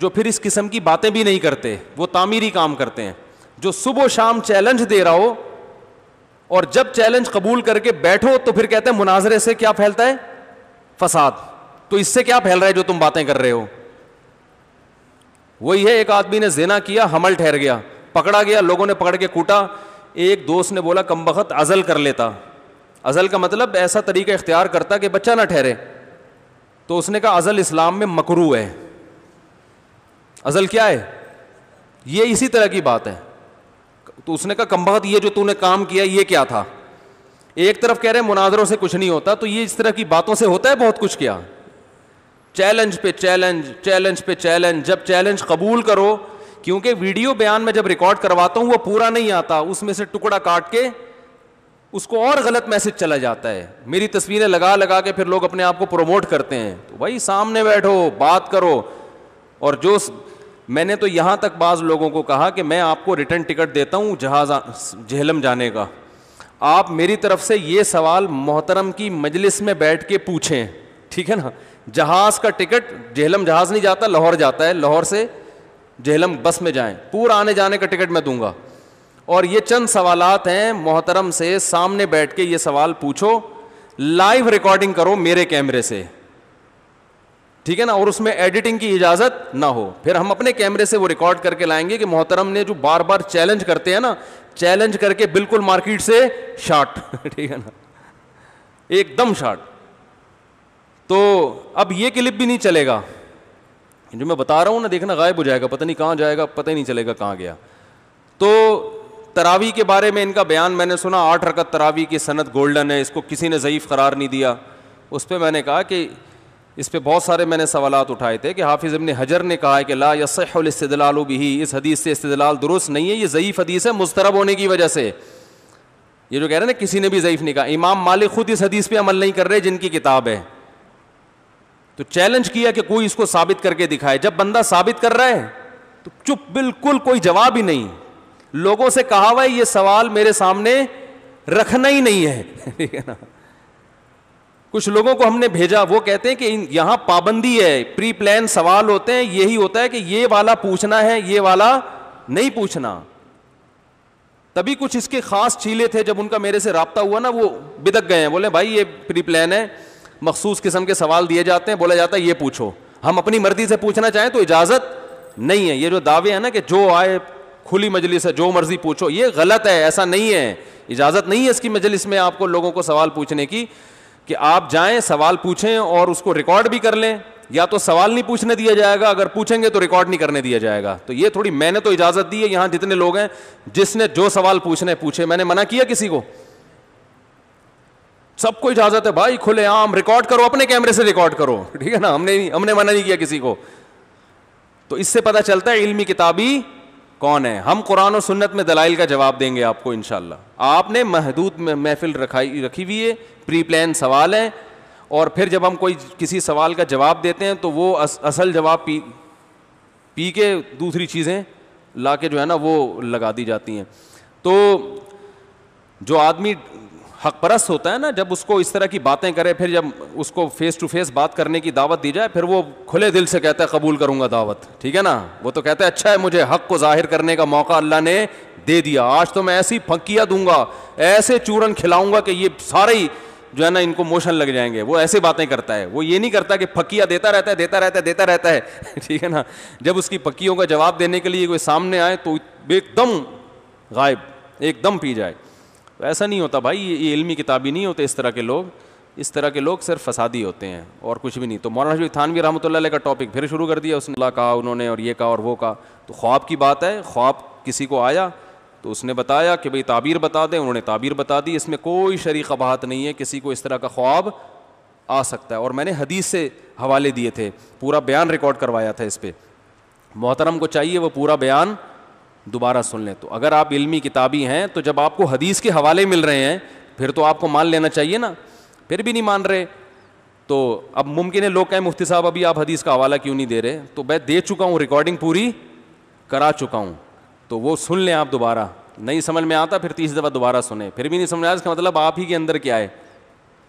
जो फिर इस किस्म की बातें भी नहीं करते वो तामीरी काम करते हैं जो सुबह शाम चैलेंज दे रहा हो और जब चैलेंज कबूल करके बैठो तो फिर कहते हैं मुनाजरे से क्या फैलता है फसाद तो इससे क्या फैल रहा है जो तुम बातें कर रहे हो वही है एक आदमी ने जेना किया हमल ठहर गया पकड़ा गया लोगों ने पकड़ के कूटा एक दोस्त ने बोला कम बखत अज़ल कर लेता अज़ल का मतलब ऐसा तरीका इख्तियार करता कि बच्चा ना ठहरे तो उसने कहा अज़ल इस्लाम में मकरू है अज़ल क्या है ये इसी तरह की बात है तो उसने कहा कम बखत ये जो तूने काम किया ये क्या था एक तरफ कह रहे हैं मुनाजरों से कुछ नहीं होता तो ये इस तरह की बातों से होता है बहुत कुछ किया चैलेंज पे चैलेंज चैलेंज पे चैलेंज जब चैलेंज कबूल करो क्योंकि वीडियो बयान में जब रिकॉर्ड करवाता हूं वो पूरा नहीं आता उसमें से टुकड़ा काट के उसको और गलत मैसेज चला जाता है मेरी तस्वीरें लगा लगा के फिर लोग अपने आप को प्रमोट करते हैं तो भाई सामने बैठो बात करो और जो मैंने तो यहां तक बाज़ लोगों को कहा कि मैं आपको रिटर्न टिकट देता हूं जहाज जहलम जाने का आप मेरी तरफ से ये सवाल मोहतरम की मजलिस में बैठ के पूछें ठीक है ना जहाज़ का टिकट जहलम जहाज़ नहीं जाता लाहौर जाता है लाहौर से जहलम बस में जाए पूरा आने जाने का टिकट मैं दूंगा और ये चंद सवाल हैं मोहतरम से सामने बैठ के ये सवाल पूछो लाइव रिकॉर्डिंग करो मेरे कैमरे से ठीक है ना और उसमें एडिटिंग की इजाज़त ना हो फिर हम अपने कैमरे से वो रिकॉर्ड करके लाएंगे कि मोहतरम ने जो बार बार चैलेंज करते हैं ना चैलेंज करके बिल्कुल मार्केट से शार्ट ठीक है ना एकदम शार्ट तो अब ये क्लिप भी नहीं चलेगा जो मैं बता रहा हूँ ना देखना गायब हो जाएगा पता नहीं कहाँ जाएगा पता ही नहीं चलेगा कहाँ गया तो तरावी के बारे में इनका बयान मैंने सुना आठ रकत तरावी की सनत गोल्डन है इसको किसी ने ज़यीफ़ करार नहीं दिया उस पर मैंने कहा कि इस पर बहुत सारे मैंने सवाल उठाए थे कि हाफिज़ इबन हजर ने कहा है कि ला यसलाल भी इस हदीस से इस्तिदलाल दुरुस्त नहीं है ये ज़यीफ़ हदीस है मुस्तरब होने की वजह से ये जो कह रहे हैं ना किसी ने भी ज़यीफ़ नहीं कहा इमाम मालिक ख़ुद इस हदीस पे अमल नहीं कर रहे जिनकी किताब है तो चैलेंज किया कि कोई इसको साबित करके दिखाए जब बंदा साबित कर रहा है तो चुप बिल्कुल कोई जवाब ही नहीं लोगों से कहा हुआ ये सवाल मेरे सामने रखना ही नहीं है कुछ लोगों को हमने भेजा वो कहते हैं कि यहां पाबंदी है प्री प्लान सवाल होते हैं यही होता है कि ये वाला पूछना है ये वाला नहीं पूछना तभी कुछ इसके खास छीले थे जब उनका मेरे से रबता हुआ ना वो बिदक गए हैं बोले भाई ये प्री प्लान है मखसूस किस्म के सवाल दिए जाते हैं बोला जाता है ये पूछो हम अपनी मर्जी से पूछना चाहें तो इजाज़त नहीं है ये जो दावे हैं ना कि जो आए खुली मजलिस है जो मर्जी पूछो ये गलत है ऐसा नहीं है इजाज़त नहीं है इसकी मजलिस में आपको लोगों को सवाल पूछने की कि आप जाए सवाल पूछें और उसको रिकॉर्ड भी कर लें या तो सवाल नहीं पूछने दिया जाएगा अगर पूछेंगे तो रिकॉर्ड नहीं करने दिया जाएगा तो ये थोड़ी मैंने तो इजाज़त दी है यहां जितने लोग हैं जिसने जो सवाल पूछने पूछे मैंने मना किया किसी को सबको इजाजत है भाई खुले आम रिकॉर्ड करो अपने कैमरे से रिकॉर्ड करो ठीक है ना हमने हमने मना नहीं किया किसी को तो इससे पता चलता है इल्मी किताबी कौन है हम कुरान और सुन्नत में दलाइल का जवाब देंगे आपको इन इनशाला आपने महदूद महफिल रखाई रखी हुई है प्री प्लान सवाल है और फिर जब हम कोई किसी सवाल का जवाब देते हैं तो वो अस, असल जवाब पी पी के दूसरी चीज़ें ला के जो है ना वो लगा दी जाती हैं तो जो आदमी हक परस्त होता है ना जब उसको इस तरह की बातें करे फिर जब उसको फेस टू फेस बात करने की दावत दी जाए फिर वो खुले दिल से कहता है कबूल करूंगा दावत ठीक है ना वो तो कहता है अच्छा है मुझे हक को जाहिर करने का मौका अल्लाह ने दे दिया आज तो मैं ऐसी फंकिया दूंगा ऐसे चूरन खिलाऊंगा कि ये सारे ही जो है ना इनको मोशन लग जाएंगे वो ऐसे बातें करता है वो ये नहीं करता कि फकिया देता रहता है देता रहता है देता रहता है ठीक है ना जब उसकी फकियों का जवाब देने के लिए कोई सामने आए तो एकदम गायब एकदम पी जाए तो ऐसा नहीं होता भाई ये इलमी किताबी नहीं होते इस तरह के लोग इस तरह के लोग सिर्फ फसादी होते हैं और कुछ भी नहीं तो मौलाना शरीफ थानवी रहमत का टॉपिक फिर शुरू कर दिया उसने अल्लाह कहा उन्होंने और ये कहा और वो कहा तो ख्वाब की बात है ख्वाब किसी को आया तो उसने बताया कि भाई ताबीर बता दें उन्होंने ताबीर बता दी इसमें कोई शरीक बात नहीं है किसी को इस तरह का ख्वाब आ सकता है और मैंने हदीस से हवाले दिए थे पूरा बयान रिकॉर्ड करवाया था इस पर मोहतरम को चाहिए वो पूरा बयान दोबारा सुन लें तो अगर आप इलमी किताबी हैं तो जब आपको हदीस के हवाले मिल रहे हैं फिर तो आपको मान लेना चाहिए ना फिर भी नहीं मान रहे तो अब मुमकिन है लोग कहें मुफ्ती साहब अभी आप हदीस का हवाला क्यों नहीं दे रहे तो मैं दे चुका हूँ रिकॉर्डिंग पूरी करा चुका हूँ तो वो सुन लें आप दोबारा नहीं समझ में आता फिर तीस दफ़ा दोबारा सुने फिर भी नहीं समझ आया इसका मतलब आप ही के अंदर क्या है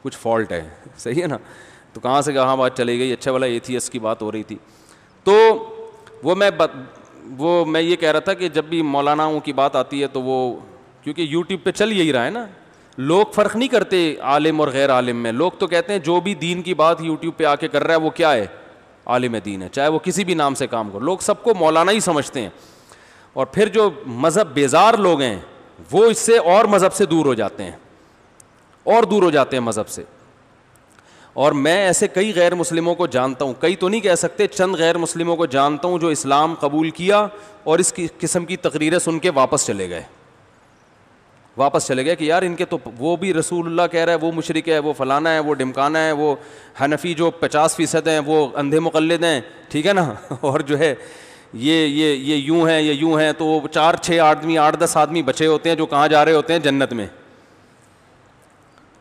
कुछ फॉल्ट है सही है ना तो कहाँ से कहाँ बात चली गई अच्छा वाला एथियस की बात हो रही थी तो वो मैं वो मैं ये कह रहा था कि जब भी मौलानाओं की बात आती है तो वो क्योंकि यूट्यूब पे चल यही रहा है ना लोग फ़र्क नहीं करते आलिम और गैर आलिम में लोग तो कहते हैं जो भी दीन की बात यूट्यूब पे आके कर रहा है वो क्या है आलिम दीन है चाहे वो किसी भी नाम से काम करो लोग सबको मौलाना ही समझते हैं और फिर जो मज़हब बेजार लोग हैं वो इससे और मज़हब से दूर हो जाते हैं और दूर हो जाते हैं मज़हब से और मैं ऐसे कई गैर मुस्लिमों को जानता हूँ कई तो नहीं कह सकते चंद गैर मुस्लिमों को जानता हूँ जो इस्लाम कबूल किया और इस किस्म की तकरीरें सुन के वापस चले गए वापस चले गए कि यार इनके तो वो भी रसूलुल्लाह कह रहा है वो मुशरक है वो फ़लाना है वो डिमकाना है वो हनफी जो पचास फ़ीसद हैं वो अंधे मुकलद हैं ठीक है ना और जो है ये ये ये यूँ हैं ये यूँ हैं तो चार छः आदमी आठ दस आदमी बचे होते हैं जो कहाँ जा रहे होते हैं जन्नत में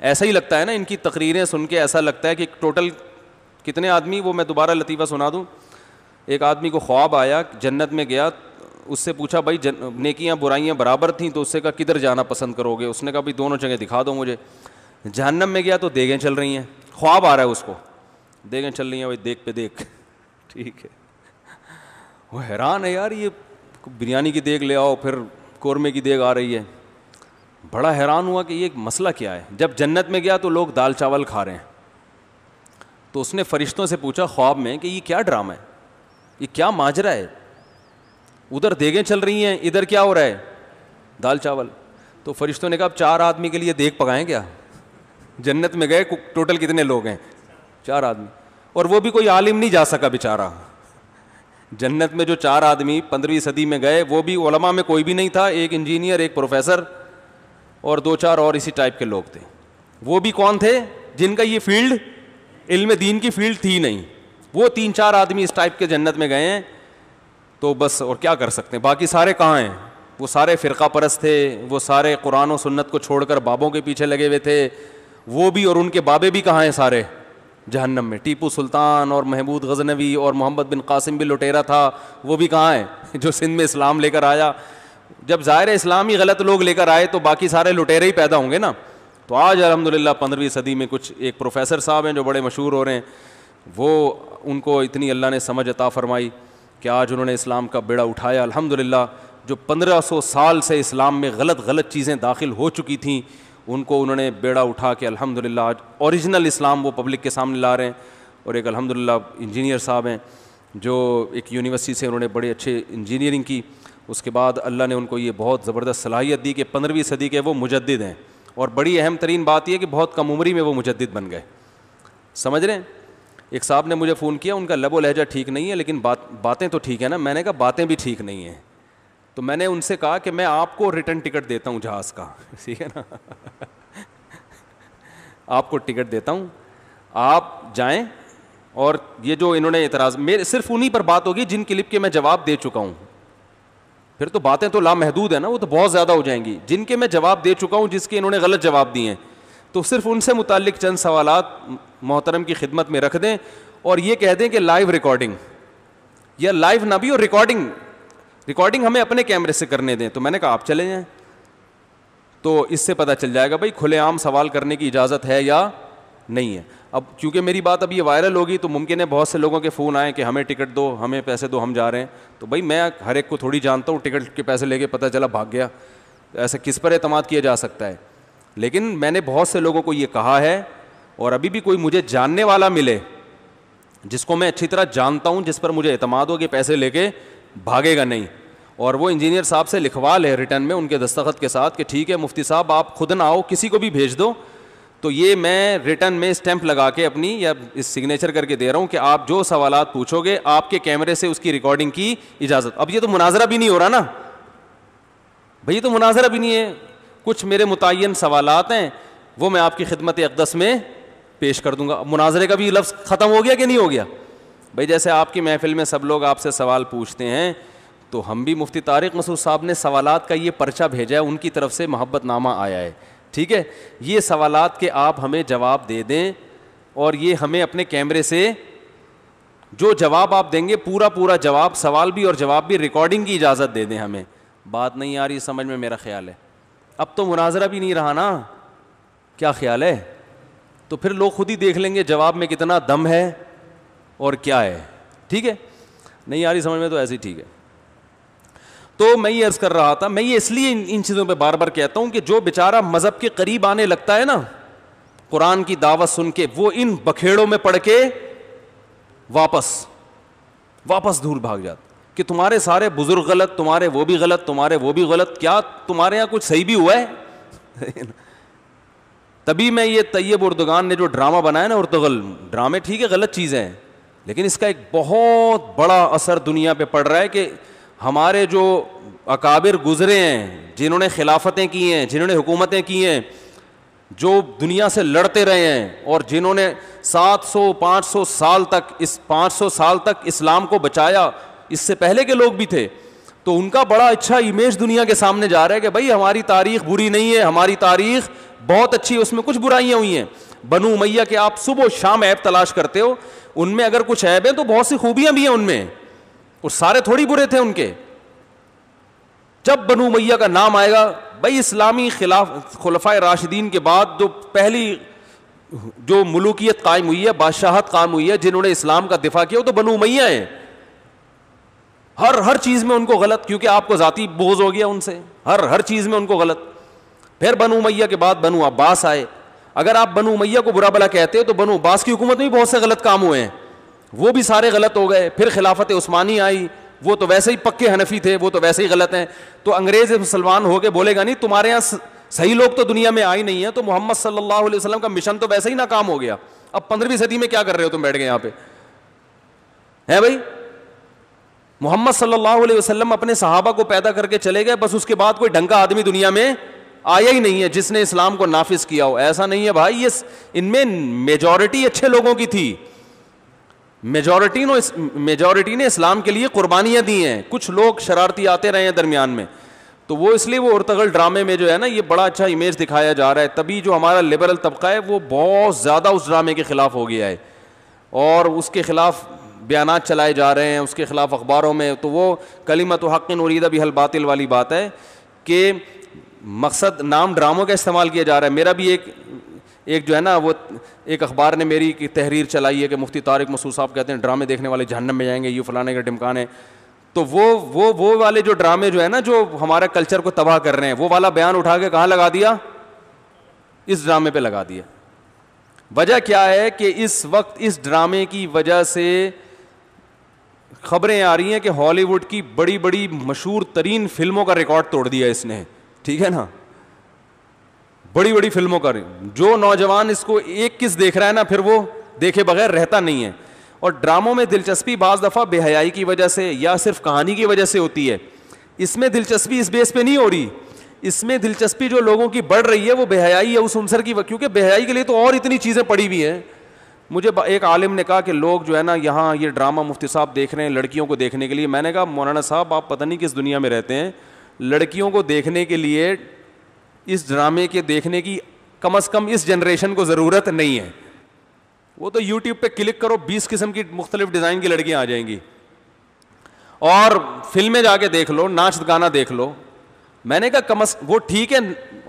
ऐसा ही लगता है ना इनकी तकरीरें सुन के ऐसा लगता है कि टोटल कितने आदमी वो मैं दोबारा लतीफ़ा सुना दूँ एक आदमी को ख्वाब आया जन्नत में गया उससे पूछा भाई जन नेकियाँ बुराइयाँ बराबर थी तो उससे कहा किधर जाना पसंद करोगे उसने कहा भाई दोनों जगह दिखा दो मुझे जहन्नम में गया तो देगें चल रही हैं ख्वाब आ रहा है उसको देगें चल रही हैं भाई देख पे देख ठीक है वो हैरान है यार ये बिरयानी की देख ले आओ फिर कौरमे की देख आ रही है बड़ा हैरान हुआ कि ये एक मसला क्या है जब जन्नत में गया तो लोग दाल चावल खा रहे हैं तो उसने फरिश्तों से पूछा ख्वाब में कि ये क्या ड्रामा है ये क्या माजरा है उधर देगें चल रही हैं इधर क्या हो रहा है दाल चावल तो फरिश्तों ने कहा चार आदमी के लिए देख पकाएं क्या जन्नत में गए टोटल कितने लोग हैं चार आदमी और वो भी कोई आलिम नहीं जा सका बेचारा जन्नत में जो चार आदमी पंद्रहवीं सदी में गए वो भी ओलमा में कोई भी नहीं था एक इंजीनियर एक प्रोफेसर और दो चार और इसी टाइप के लोग थे वो भी कौन थे जिनका ये फील्ड इल्म दीन की फील्ड थी नहीं वो तीन चार आदमी इस टाइप के जन्नत में गए हैं तो बस और क्या कर सकते हैं बाकी सारे कहाँ हैं वो सारे फ़िरका परस थे वो सारे कुरान और सुन्नत को छोड़कर बाबों के पीछे लगे हुए थे वो भी और उनके बाबे भी कहाँ हैं सारे जहन्नम में टीपू सुल्तान और महमूद गजनवी और मोहम्मद बिन कासिम भी लुटेरा था वो भी कहाँ हैं जो सिंध में इस्लाम लेकर आया जब ज़ाहिर इस्लाम ही गलत लोग लेकर आए तो बाकी सारे लुटेरे ही पैदा होंगे ना तो आज अलहमदिल्ला पंद्रहवीं सदी में कुछ एक प्रोफेसर साहब हैं जो बड़े मशहूर हो रहे हैं वो उनको इतनी अल्लाह ने समझ अता फरमाई कि आज उन्होंने इस्लाम का बेड़ा उठाया अलहमदिल्ला जो पंद्रह सौ साल से इस्लाम में गलत गलत चीज़ें दाखिल हो चुकी थीं उनको उन्होंने बेड़ा उठा के अलहमदिल्ला आज ओरिजिनल इस्लाम वो पब्लिक के सामने ला रहे हैं और एक अलहमदिल्ला इंजीनियर साहब हैं जो एक यूनिवर्सिटी से उन्होंने बड़े अच्छे इंजीनियरिंग की उसके बाद अल्लाह ने उनको ये बहुत ज़बरदस्त सलाहियत दी कि पंद्रहवीं सदी के वो मुजद हैं और बड़ी अहम तरीन बात यह कि बहुत कम उम्री में वो मुजद बन गए समझ रहे हैं एक साहब ने मुझे फ़ोन किया उनका लबो लहजा ठीक नहीं है लेकिन बात बातें तो ठीक है ना मैंने कहा बातें भी ठीक नहीं हैं तो मैंने उनसे कहा कि मैं आपको रिटर्न टिकट देता हूँ जहाज़ का ठीक है ना आपको टिकट देता हूँ आप जाएँ और ये जो इन्होंने एतराज़ मेरे सिर्फ उन्हीं पर बात होगी जिन क्लिप के मैं जवाब दे चुका हूँ फिर तो बातें तो लामहदूद है ना वो तो बहुत ज़्यादा हो जाएंगी जिनके मैं जवाब दे चुका हूँ जिसके इन्होंने गलत जवाब दिए हैं तो सिर्फ उनसे मुतल चंद सवाल मोहतरम की खिदमत में रख दें और ये कह दें कि लाइव रिकॉर्डिंग या लाइव ना भी हो रिकॉर्डिंग रिकॉर्डिंग हमें अपने कैमरे से करने दें तो मैंने कहा आप चले जाएं तो इससे पता चल जाएगा भाई खुलेआम सवाल करने की इजाज़त है या नहीं है अब क्योंकि मेरी बात अभी ये वायरल होगी तो मुमकिन है बहुत से लोगों के फ़ोन आए कि हमें टिकट दो हमें पैसे दो हम जा रहे हैं तो भाई मैं हर एक को थोड़ी जानता हूँ टिकट के पैसे लेके पता चला भाग गया ऐसे किस पर अतमाद किया जा सकता है लेकिन मैंने बहुत से लोगों को ये कहा है और अभी भी कोई मुझे जानने वाला मिले जिसको मैं अच्छी तरह जानता हूँ जिस पर मुझे अतमाद हो कि पैसे लेके भागेगा नहीं और वो इंजीनियर साहब से लिखवा लें रिटर्न में उनके दस्तखत के साथ कि ठीक है मुफ्ती साहब आप खुद ना आओ किसी को भी भेज दो तो ये मैं रिटर्न में स्टैंप लगा के अपनी या इस सिग्नेचर करके दे रहा हूँ कि आप जो सवाल पूछोगे आपके कैमरे से उसकी रिकॉर्डिंग की इजाज़त अब ये तो मुनाजरा भी नहीं हो रहा ना भई तो मुनाजरा भी नहीं है कुछ मेरे मुतन सवाल हैं वो मैं आपकी खिदमत अकदस में पेश कर दूंगा मुनाजरे का भी लफ्ज़ ख़त्म हो गया कि नहीं हो गया भाई जैसे आपकी महफिल में सब लोग आपसे सवाल पूछते हैं तो हम भी मुफ्ती तारिक मसूद साहब ने सवालत का ये पर्चा भेजा है उनकी तरफ से मोहब्बत नामा आया है ठीक है ये सवालात के आप हमें जवाब दे दें और ये हमें अपने कैमरे से जो जवाब आप देंगे पूरा पूरा जवाब सवाल भी और जवाब भी रिकॉर्डिंग की इजाज़त दे दें हमें बात नहीं आ रही समझ में मेरा ख्याल है अब तो मुनाजरा भी नहीं रहा ना क्या ख्याल है तो फिर लोग खुद ही देख लेंगे जवाब में कितना दम है और क्या है ठीक है नहीं आ रही समझ में तो ऐसे ही ठीक है तो मैं ये अर्ज़ कर रहा था मैं ये इसलिए इन, इन चीज़ों पे बार बार कहता हूँ कि जो बेचारा मज़हब के करीब आने लगता है ना कुरान की दावत सुन के वो इन बखेड़ों में पढ़ के वापस वापस दूर भाग जाता कि तुम्हारे सारे बुज़ुर्ग गलत तुम्हारे वो भी गलत तुम्हारे वो भी गलत क्या तुम्हारे यहाँ कुछ सही भी हुआ है तभी मैं ये तैयब उर्दगान ने जो ड्रामा बनाया ना उर्दगल ड्रामे ठीक है गलत चीज़ें हैं लेकिन इसका एक बहुत बड़ा असर दुनिया पर पड़ रहा है कि हमारे जो अकाबिर गुज़रे हैं जिन्होंने खिलाफतें की हैं जिन्होंने हुकूमतें की हैं जो दुनिया से लड़ते रहे हैं और जिन्होंने 700 500 साल तक इस 500 साल तक इस्लाम को बचाया इससे पहले के लोग भी थे तो उनका बड़ा अच्छा इमेज दुनिया के सामने जा रहा है कि भाई हमारी तारीख बुरी नहीं है हमारी तारीख बहुत अच्छी है उसमें कुछ बुराइयाँ हुई हैं बनु मैया के आप सुबह शाम ऐप तलाश करते हो उनमें अगर कुछ ऐप है तो बहुत सी खूबियाँ भी हैं उनमें और सारे थोड़ी बुरे थे उनके जब बनु मैया का नाम आएगा भाई इस्लामी खिलाफ खलफा राशिदीन के बाद जो पहली जो मलूकियत कायम हुई है बादशाहत कायम हुई है जिन्होंने इस्लाम का दिफा किया वो तो बनु मैया हैं हर हर चीज़ में उनको गलत क्योंकि आपको ज़ाती बोझ हो गया उनसे हर हर चीज़ में उनको गलत फिर बनु मैया के बाद बनु अब्बास आए अगर आप बनु मैया को बुरा भला कहते हो तो बनु अब्बास की हुकूमत में भी बहुत से गलत काम हुए हैं वो भी सारे गलत हो गए फिर खिलाफत उस्मानी आई वो तो वैसे ही पक्के हनफी थे वो तो वैसे ही गलत हैं तो अंग्रेज मुसलमान होके बोलेगा नहीं तुम्हारे यहाँ सही लोग तो दुनिया में आई नहीं है तो मोहम्मद सल्लल्लाहु अलैहि का मिशन तो वैसे ही नाकाम हो गया अब पंद्रहवीं सदी में क्या कर रहे हो तुम बैठ गए यहाँ पे है भाई मोहम्मद सल्लल्लाहु अलैहि वसल्लम अपने सहाबा को पैदा करके चले गए बस उसके बाद कोई ढंग का आदमी दुनिया में आया ही नहीं है जिसने इस्लाम को नाफिज किया हो ऐसा नहीं है भाई ये इनमें मेजॉरिटी अच्छे लोगों की थी मेजॉरिटी ने मेजॉरिटी ने इस्लाम के लिए कुर्बानियाँ दी हैं कुछ लोग शरारती आते रहे हैं दरमियान में तो वो इसलिए वो उर्तगल ड्रामे में जो है ना ये बड़ा अच्छा इमेज दिखाया जा रहा है तभी जो हमारा लिबरल तबका है वो बहुत ज़्यादा उस ड्रामे के ख़िलाफ़ हो गया है और उसके ख़िलाफ़ बयान चलाए जा रहे हैं उसके ख़िलाफ़ अखबारों में तो वो कलीमत हक़ उरीदा भी हल बातिल वाली बात है कि मकसद नाम ड्रामों का इस्तेमाल किया जा रहा है मेरा भी एक एक जो है ना वो एक अखबार ने मेरी की तहरीर चलाई है कि मुफ्ती तारिक मसूद साहब कहते हैं ड्रामे देखने वाले जहनम में जाएंगे यू फलाने के टिमकान तो वो वो वो वाले जो ड्रामे जो है ना जो हमारे कल्चर को तबाह कर रहे हैं वो वाला बयान उठा के कहाँ लगा दिया इस ड्रामे पर लगा दिया वजह क्या है कि इस वक्त इस ड्रामे की वजह से खबरें आ रही हैं कि हॉलीवुड की बड़ी बड़ी मशहूर तरीन फिल्मों का रिकॉर्ड तोड़ दिया इसने ठीक है ना बड़ी बड़ी फिल्मों का जो नौजवान इसको एक किस देख रहा है ना फिर वो देखे बगैर रहता नहीं है और ड्रामों में दिलचस्पी बाज़ दफ़ा बेहयाई की वजह से या सिर्फ कहानी की वजह से होती है इसमें दिलचस्पी इस बेस पे नहीं हो रही इसमें दिलचस्पी जो लोगों की बढ़ रही है वो बेहयाई है उस उनसर की क्योंकि बेहयाई के लिए तो और इतनी चीज़ें पड़ी हुई हैं मुझे एक आलिम ने कहा कि लोग जो है ना यहाँ ये ड्रामा मुफ्ती साहब देख रहे हैं लड़कियों को देखने के लिए मैंने कहा मौलाना साहब आप पता नहीं किस दुनिया में रहते हैं लड़कियों को देखने के लिए इस ड्रामे के देखने की कम अज कम इस जनरेशन को ज़रूरत नहीं है वो तो यूट्यूब पे क्लिक करो बीस किस्म की मुख्तलिफ डिज़ाइन की लड़कियां आ जाएंगी और फिल्में जाके देख लो नाच गाना देख लो मैंने कहा कम वो ठीक है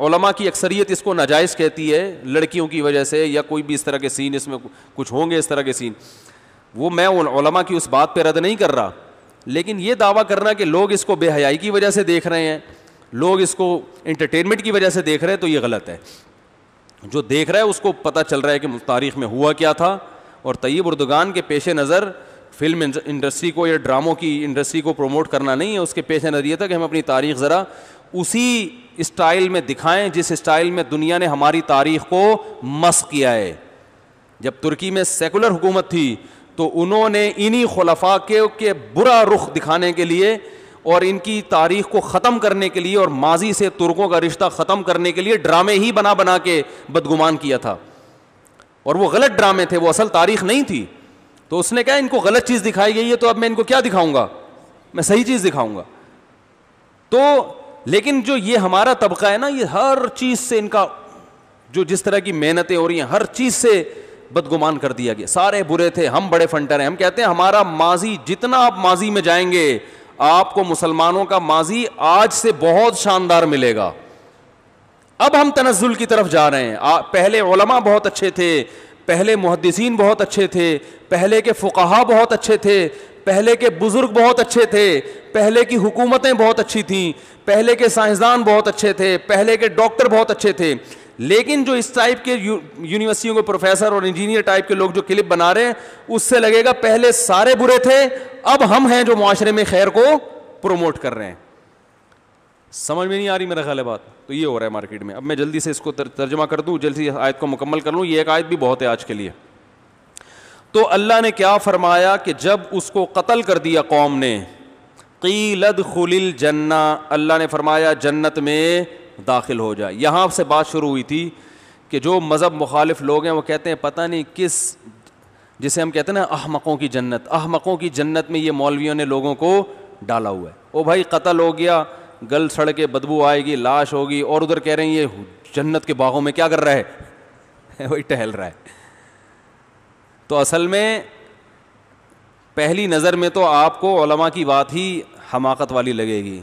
ओलमा की अक्सरियत इसको नाजायज़ कहती है लड़कियों की वजह से या कोई भी इस तरह के सीन इसमें कुछ होंगे इस तरह के सीन वो मैं ओलमा की उस बात पर रद्द नहीं कर रहा लेकिन ये दावा करना कि लोग इसको बेहयाई की वजह से देख रहे हैं लोग इसको इंटरटेनमेंट की वजह से देख रहे हैं तो ये गलत है जो देख रहा है उसको पता चल रहा है कि तारीख में हुआ क्या था और तयब उर्दगान के पेश नज़र फिल्म इंडस्ट्री को या ड्रामों की इंडस्ट्री को प्रमोट करना नहीं है उसके पेश नज़र यह था कि हम अपनी तारीख ज़रा उसी स्टाइल में दिखाएँ जिस स्टाइल में दुनिया ने हमारी तारीख को मस्क किया है जब तुर्की में सेकुलर हुकूमत थी तो उन्होंने इन्हीं खलफा के, के बुरा रुख दिखाने के लिए और इनकी तारीख को ख़त्म करने के लिए और माजी से तुर्कों का रिश्ता ख़त्म करने के लिए ड्रामे ही बना बना के बदगुमान किया था और वो गलत ड्रामे थे वो असल तारीख नहीं थी तो उसने कहा इनको गलत चीज़ दिखाई गई है तो अब मैं इनको क्या दिखाऊंगा मैं सही चीज़ दिखाऊंगा तो लेकिन जो ये हमारा तबका है ना ये हर चीज़ से इनका जो जिस तरह की मेहनतें हो रही हैं हर चीज़ से बदगुमान कर दिया गया सारे बुरे थे हम बड़े फंटर हैं हम कहते हैं हमारा माजी जितना आप माजी में जाएंगे आपको मुसलमानों का माजी आज से बहुत शानदार मिलेगा अब हम तनजुल की तरफ जा रहे हैं पहले ओलमा बहुत अच्छे थे पहले मुहदसिन बहुत अच्छे थे पहले के फ़ुकाहा बहुत अच्छे थे पहले के बुज़ुर्ग बहुत अच्छे थे पहले की हुकूमतें बहुत अच्छी थीं पहले के साइंसदान बहुत अच्छे थे पहले के डॉक्टर बहुत अच्छे थे लेकिन जो इस टाइप के यूनिवर्सिटियों के प्रोफेसर और इंजीनियर टाइप के लोग जो क्लिप बना रहे हैं उससे लगेगा पहले सारे बुरे थे अब हम हैं जो माशरे में खैर को प्रोमोट कर रहे हैं समझ में नहीं आ रही मेरा ख्याल बात तो ये हो रहा है मार्केट में अब मैं जल्दी से इसको तर, तर्जमा कर दूँ जल्दी आयत को मुकम्मल कर लूँ ये एक आयत भी बहुत है आज के लिए तो अल्लाह ने क्या फरमाया कि जब उसको कत्ल कर दिया कौम ने कीलद खुलिल जन्ना अल्लाह ने फरमाया जन्नत में दाखिल हो जाए यहाँ से बात शुरू हुई थी कि जो मज़हब मुखालिफ लोग हैं वो कहते हैं पता नहीं किस जिसे हम कहते हैं ना अहमकों की जन्नत अहमकों की जन्नत में ये मौलवियों ने लोगों को डाला हुआ है ओ भाई कत्ल हो गया गल सड़ के बदबू आएगी लाश होगी और उधर कह रहे हैं ये जन्नत के बागों में क्या कर रहा है वही टहल रहा है तो असल में पहली नज़र में तो आपको की बात ही हमाकत वाली लगेगी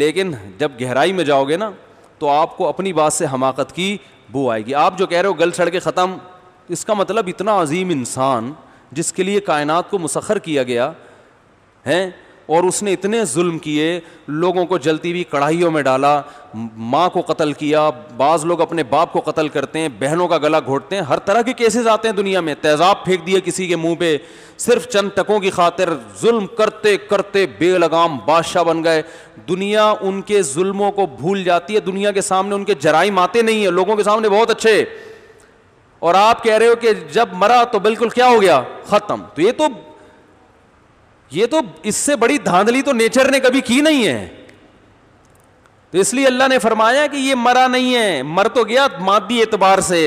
लेकिन जब गहराई में जाओगे ना तो आपको अपनी बात से हमाकत की बू आएगी आप जो कह रहे हो गल सड़ के ख़त्म इसका मतलब इतना अजीम इंसान जिसके लिए कायनात को मुसखर किया गया है और उसने इतने जुल्म किए लोगों को जलती हुई कढ़ाइयों में डाला माँ को कत्ल किया बाज़ लोग अपने बाप को कत्ल करते हैं बहनों का गला घोटते हैं हर तरह के केसेस आते हैं दुनिया में तेज़ाब फेंक दिए किसी के मुंह पे सिर्फ चंद टकों की खातिर जुल्म करते करते बेलगाम बादशाह बन गए दुनिया उनके जुल्मों को भूल जाती है दुनिया के सामने उनके जराइम आते नहीं है लोगों के सामने बहुत अच्छे और आप कह रहे हो कि जब मरा तो बिल्कुल क्या हो गया ख़त्म तो ये तो ये तो इससे बड़ी धांधली तो नेचर ने कभी की नहीं है तो इसलिए अल्लाह ने फरमाया कि ये मरा नहीं है मर तो गया मादी एतबार से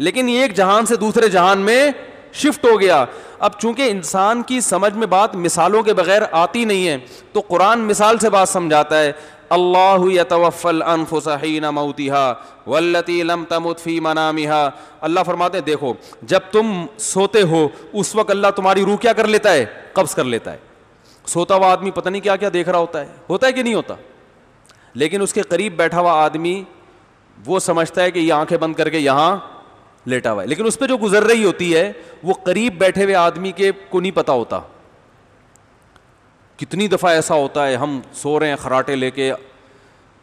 लेकिन ये एक जहान से दूसरे जहान में शिफ्ट हो गया अब चूंकि इंसान की समझ में बात मिसालों के बगैर आती नहीं है तो कुरान मिसाल से बात समझाता है अल्लाह यतवफ़ल अनफुसहीन मऊतिहा वल्लती लम तमुतफ़ी मनामिहा अल्लाह फरमाते हैं देखो जब तुम सोते हो उस वक्त अल्लाह तुम्हारी रूह क्या कर लेता है कब्ज़ कर लेता है सोता हुआ आदमी पता नहीं क्या क्या देख रहा होता है होता है कि नहीं होता लेकिन उसके करीब बैठा हुआ आदमी वो समझता है कि ये आंखें बंद करके यहाँ लेटा हुआ है लेकिन उस पर जो गुजर रही होती है वो करीब बैठे हुए आदमी के को नहीं पता होता कितनी दफ़ा ऐसा होता है हम सो रहे हैं खराटे लेके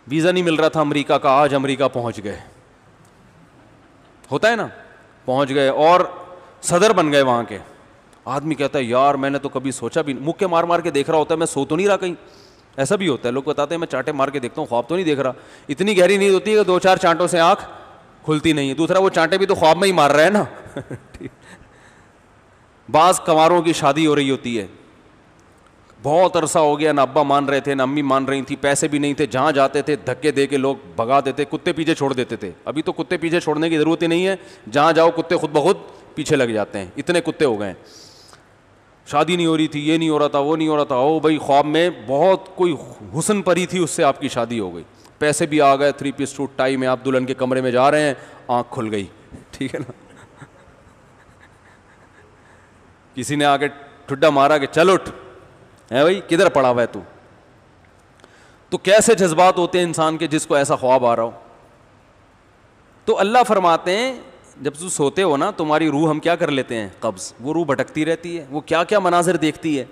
वीज़ा नहीं मिल रहा था अमेरिका का आज अमेरिका पहुंच गए होता है ना पहुंच गए और सदर बन गए वहाँ के आदमी कहता है यार मैंने तो कभी सोचा भी मुक्के मार मार के देख रहा होता है मैं सो तो नहीं रहा कहीं ऐसा भी होता है लोग बताते हैं मैं चाटे मार के देखता हूँ ख्वाब तो नहीं देख रहा इतनी गहरी नींद होती है कि दो चार चांटों से आँख खुलती नहीं है दूसरा वो चांटे भी तो ख्वाब में ही मार रहा है ना ठीक बाज कंवारों की शादी हो रही होती है बहुत अरसा हो गया ना अब्बा मान रहे थे ना अम्मी मान रही थी पैसे भी नहीं थे जहाँ जाते थे धक्के दे के लोग भगा देते कुत्ते पीछे छोड़ देते थे अभी तो कुत्ते पीछे छोड़ने की ज़रूरत ही नहीं है जहाँ जाओ कुत्ते खुद बहुत पीछे लग जाते हैं इतने कुत्ते हो गए शादी नहीं हो रही थी ये नहीं हो रहा था वो नहीं हो रहा था ओ भाई ख्वाब में बहुत कोई हुसन परी थी उससे आपकी शादी हो गई पैसे भी आ गए थ्री पीस सूट टाई में आप दुल्हन के कमरे में जा रहे हैं आंख खुल गई ठीक है ना किसी ने आके ठुड्डा मारा कि चल उठ है भाई किधर पड़ा हुआ है तू तो कैसे जज्बात होते हैं इंसान के जिसको ऐसा ख्वाब आ रहा हो तो अल्लाह फरमाते हैं जब तू सोते हो ना तुम्हारी रूह हम क्या कर लेते हैं कब्ज़ वो रूह भटकती रहती है वो क्या क्या मनाजिर देखती है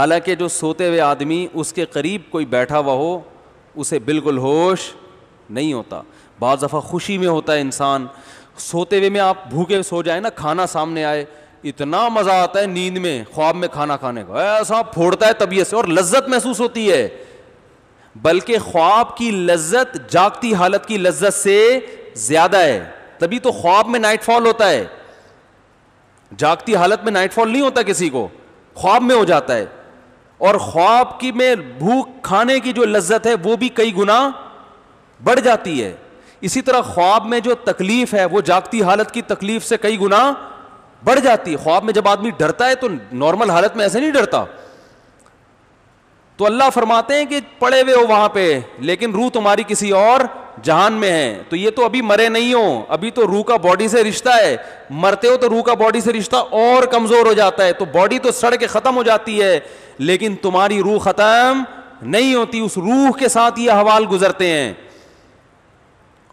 हालांकि जो सोते हुए आदमी उसके करीब कोई बैठा हुआ हो उसे बिल्कुल होश नहीं होता बहुत दफ़ा खुशी में होता है इंसान सोते हुए में आप भूखे सो जाए ना खाना सामने आए इतना मज़ा आता है नींद में ख्वाब में खाना खाने का ऐसा फोड़ता है तबीयत से और लज्जत महसूस होती है बल्कि ख्वाब की लज्जत जागती हालत की लज्जत से ज़्यादा है तभी तो ख्वाब में नाइट फॉल होता है जागती हालत में नाइट फॉल नहीं होता किसी को ख्वाब में हो जाता है और ख्वाब की में भूख खाने की जो लज्जत है वो भी कई गुना बढ़ जाती है इसी तरह ख्वाब में जो तकलीफ है वो जागती हालत की तकलीफ से कई गुना बढ़ जाती है ख्वाब में जब आदमी डरता है तो नॉर्मल हालत में ऐसे नहीं डरता तो अल्लाह फरमाते हैं कि पड़े हुए हो वहां पे लेकिन रूह तुम्हारी किसी और जहान में है तो ये तो अभी मरे नहीं हो अभी तो रूह का बॉडी से रिश्ता है मरते हो तो रूह का बॉडी से रिश्ता और कमजोर हो जाता है तो बॉडी तो सड़ के खत्म हो जाती है लेकिन तुम्हारी रूह खत्म नहीं होती उस रूह के साथ ये हवाल गुजरते हैं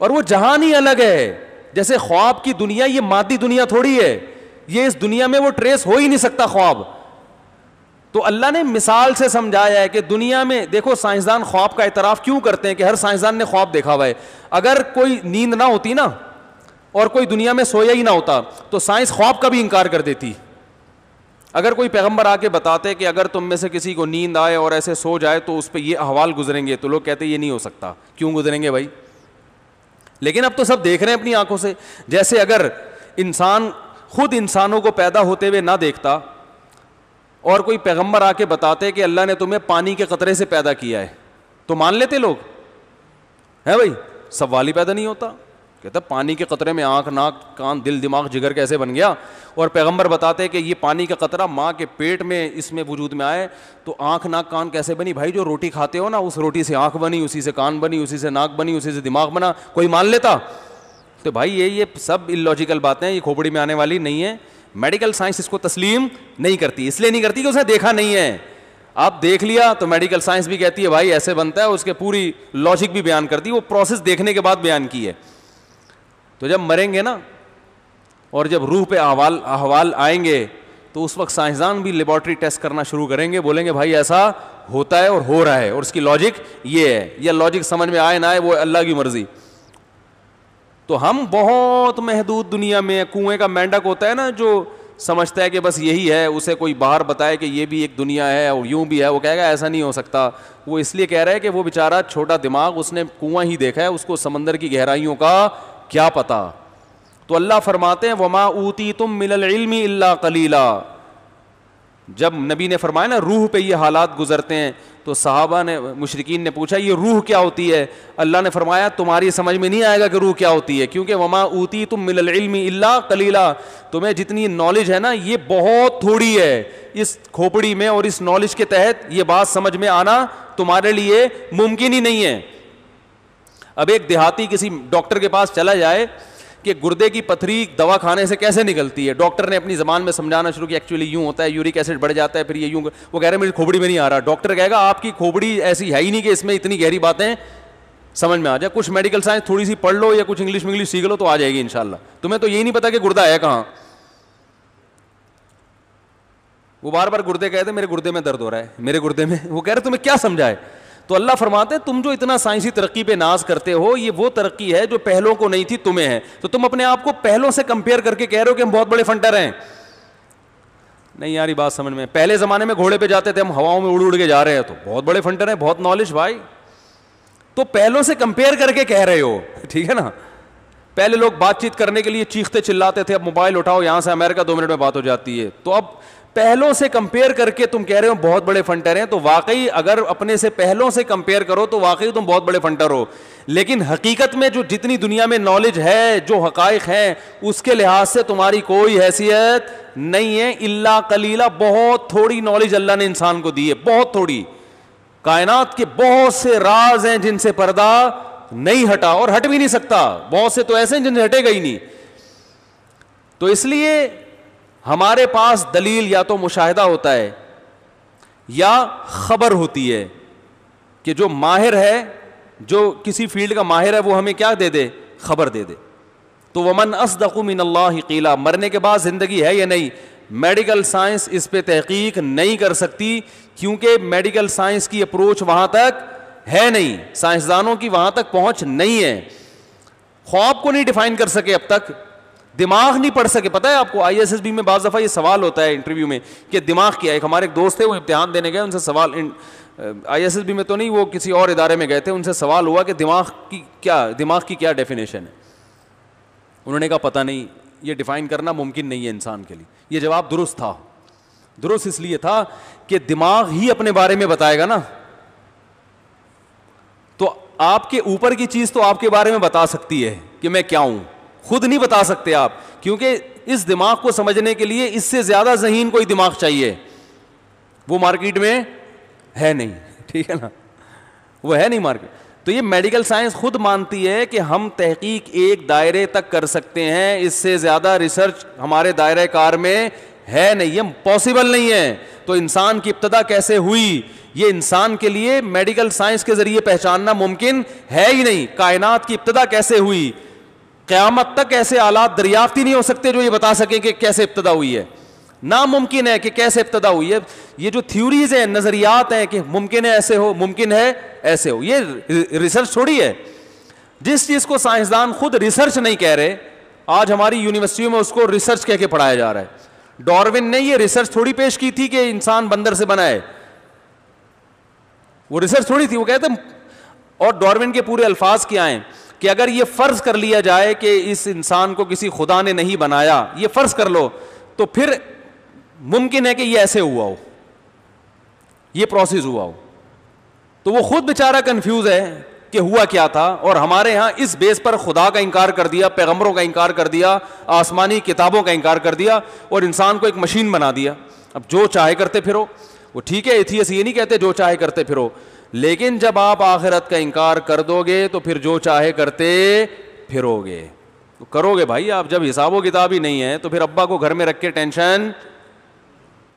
और वो जहान ही अलग है जैसे ख्वाब की दुनिया ये मादी दुनिया थोड़ी है ये इस दुनिया में वो ट्रेस हो ही नहीं सकता ख्वाब तो अल्लाह ने मिसाल से समझाया है कि दुनिया में देखो साइंसदान ख्वाब का इतराफ़ क्यों करते हैं कि हर साइंसदान ने ख्वाब देखा हुआ है अगर कोई नींद ना होती ना और कोई दुनिया में सोया ही ना होता तो साइंस ख्वाब का भी इनकार कर देती अगर कोई पैगंबर आके बताते कि अगर तुम में से किसी को नींद आए और ऐसे सो जाए तो उस पर यह अहवाल गुजरेंगे तो लोग कहते ये नहीं हो सकता क्यों गुजरेंगे भाई लेकिन अब तो सब देख रहे हैं अपनी आंखों से जैसे अगर इंसान खुद इंसानों को पैदा होते हुए ना देखता और कोई पैगंबर आके बताते कि अल्लाह ने तुम्हें पानी के कतरे से पैदा किया है तो मान लेते लोग हैं भाई सवाल ही पैदा नहीं होता कहता पानी के कतरे में आंख नाक कान दिल दिमाग जिगर कैसे बन गया और पैगंबर बताते कि ये पानी का कतरा माँ के पेट में इसमें वजूद में आए तो आंख नाक कान कैसे बनी भाई जो रोटी खाते हो ना उस रोटी से आंख बनी उसी से कान बनी उसी से नाक बनी उसी से दिमाग बना कोई मान लेता तो भाई ये ये सब इलॉजिकल बातें ये खोपड़ी में आने वाली नहीं है मेडिकल साइंस इसको तस्लीम नहीं करती इसलिए नहीं करती कि उसने देखा नहीं है आप देख लिया तो मेडिकल साइंस भी कहती है भाई ऐसे बनता है उसके पूरी लॉजिक भी बयान करती है वो प्रोसेस देखने के बाद बयान की है तो जब मरेंगे ना और जब रूह पे अहवाल अहवाल आएंगे तो उस वक्त साइंसदान भी लेबॉरटरी टेस्ट करना शुरू करेंगे बोलेंगे भाई ऐसा होता है और हो रहा है और उसकी लॉजिक ये है या लॉजिक समझ में आए ना आए वो अल्लाह की मर्जी तो हम बहुत महदूद दुनिया में कुएं का मेंढक होता है ना जो समझता है कि बस यही है उसे कोई बाहर बताए कि ये भी एक दुनिया है और यूं भी है वो कहेगा ऐसा नहीं हो सकता वो इसलिए कह रहा है कि वो बेचारा छोटा दिमाग उसने कुआं ही देखा है उसको समंदर की गहराइयों का क्या पता तो अल्लाह फरमाते हैं वमा ऊती तुम मिलमी इल्ला कलीला जब नबी ने फरमाया ना रूह पे ये हालात गुजरते हैं तो साहबा ने मुशरकिन ने पूछा ये रूह क्या होती है अल्लाह ने फरमाया तुम्हारी समझ में नहीं आएगा कि रूह क्या होती है क्योंकि वमा ऊती तुम मिलमी अल्ला कलीला तुम्हें तो जितनी नॉलेज है ना ये बहुत थोड़ी है इस खोपड़ी में और इस नॉलेज के तहत ये बात समझ में आना तुम्हारे लिए मुमकिन ही नहीं है अब एक देहाती किसी डॉक्टर के पास चला जाए कि गुर्दे की पथरी दवा खाने से कैसे निकलती है डॉक्टर ने अपनी जबान में समझाना शुरू किया एक्चुअली यूं होता है यूरिक एसिड बढ़ जाता है फिर ये यूं वो कह रहे हैं मेरी खोबड़ी में नहीं आ रहा डॉक्टर कहेगा आपकी खोबड़ी ऐसी है ही नहीं कि इसमें इतनी गहरी बातें समझ में आ जाए कुछ मेडिकल साइंस थोड़ी सी पढ़ लो या कुछ इंग्लिश में इंग्लिश सीख लो तो आ जाएगी इनशाला तुम्हें तो यही नहीं पता कि गुर्दा है कहाँ वो बार बार गुर्दे कहते मेरे गुर्दे में दर्द हो रहा है मेरे गुर्दे में वो कह रहे तुम्हें क्या समझाए तो अल्लाह फरमाते तुम जो इतना साइंसी तरक्की पे नाज करते हो ये वो तरक्की है जो पहलों को नहीं थी तुम्हें है तो तुम अपने आप को पहलों से कंपेयर करके कह रहे हो कि हम बहुत बड़े फंटर हैं नहीं यार बात समझ में पहले ज़माने में घोड़े पे जाते थे हम हवाओं में उड़ उड़ के जा रहे हैं तो बहुत बड़े फंटर है बहुत नॉलेज भाई तो पहलों से कंपेयर करके कह रहे हो ठीक है ना पहले लोग बातचीत करने के लिए चीखते चिल्लाते थे अब मोबाइल उठाओ यहां से अमेरिका दो मिनट में बात हो जाती है तो अब पहलों से कंपेयर करके तुम कह रहे हो बहुत बड़े फंटर हैं तो वाकई अगर अपने से पहलों से कंपेयर करो तो वाकई तुम बहुत बड़े फंटर हो लेकिन हकीकत में जो जितनी दुनिया में नॉलेज है जो हक हैं उसके लिहाज से तुम्हारी कोई हैसियत नहीं है इल्ला कलीला बहुत थोड़ी नॉलेज अल्लाह ने इंसान को दी है बहुत थोड़ी कायनात के बहुत से राज हैं जिनसे पर्दा नहीं हटा और हट भी नहीं सकता बहुत से तो ऐसे हैं जिनसे हटेगा ही नहीं तो इसलिए हमारे पास दलील या तो मुशाहिदा होता है या खबर होती है कि जो माहिर है जो किसी फील्ड का माहिर है वो हमें क्या दे दे खबर दे दे तो वमन असदकुमिनल्ला कीला मरने के बाद ज़िंदगी है या नहीं मेडिकल साइंस इस पर तहकीक नहीं कर सकती क्योंकि मेडिकल साइंस की अप्रोच वहाँ तक है नहीं साइंसदानों की वहाँ तक पहुँच नहीं है ख्वाब को नहीं डिफाइन कर सके अब तक दिमाग नहीं पढ़ सके पता है आपको आईएसएसबी में बाज़ दफ़ा ये सवाल होता है इंटरव्यू में कि दिमाग क्या है एक हमारे एक दोस्त थे वो इम्तहान देने गए उनसे सवाल आईएसएसबी में तो नहीं वो किसी और इदारे में गए थे उनसे सवाल हुआ कि दिमाग की क्या दिमाग की क्या डेफिनेशन है उन्होंने कहा पता नहीं ये डिफ़ाइन करना मुमकिन नहीं है इंसान के लिए यह जवाब दुरुस्त था दुरुस्त इसलिए था कि दिमाग ही अपने बारे में बताएगा ना तो आपके ऊपर की चीज़ तो आपके बारे में बता सकती है कि मैं क्या हूं खुद नहीं बता सकते आप क्योंकि इस दिमाग को समझने के लिए इससे ज़्यादा जहीन कोई दिमाग चाहिए वो मार्केट में है नहीं ठीक है ना वो है नहीं मार्केट तो ये मेडिकल साइंस खुद मानती है कि हम तहकीक एक दायरे तक कर सकते हैं इससे ज़्यादा रिसर्च हमारे दायरे कार में है नहीं ये पॉसिबल नहीं है तो इंसान की इब्तदा कैसे हुई ये इंसान के लिए मेडिकल साइंस के ज़रिए पहचानना मुमकिन है ही नहीं कायनात की इब्तदा कैसे हुई क़्यामत तक ऐसे आलात दरियाफ्ती नहीं हो सकते जो ये बता सकें कि कैसे इब्तदा हुई है नामुमकिन है कि कैसे इब्तदा हुई है ये जो थ्योरीज हैं नज़रियात हैं कि मुमकिन है ऐसे हो मुमकिन है ऐसे हो ये रिसर्च थोड़ी है जिस चीज़ को साइंसदान खुद रिसर्च नहीं कह रहे आज हमारी यूनिवर्सिटी में उसको रिसर्च कह के पढ़ाया जा रहा है डॉर्विन ने ये रिसर्च थोड़ी पेश की थी कि इंसान बंदर से बनाए वो रिसर्च थोड़ी थी वो कहते और डॉर्विन के पूरे अल्फाज क्या हैं कि अगर ये फ़र्ज कर लिया जाए कि इस इंसान को किसी खुदा ने नहीं बनाया ये फ़र्ज कर लो तो फिर मुमकिन है कि ये ऐसे हुआ हो ये प्रोसेस हुआ हो तो वो खुद बेचारा कंफ्यूज है कि हुआ क्या था और हमारे यहां इस बेस पर खुदा का इनकार कर दिया पैगंबरों का इनकार कर दिया आसमानी किताबों का इनकार कर दिया और इंसान को एक मशीन बना दिया अब जो चाहे करते फिरो वो ठीक है एथियस ये नहीं कहते जो चाहे करते फिरो लेकिन जब आप आखिरत का इनकार कर दोगे तो फिर जो चाहे करते फिरोगे तो करोगे भाई आप जब हिसाबो किताब ही नहीं है तो फिर अब्बा को घर में रख के टेंशन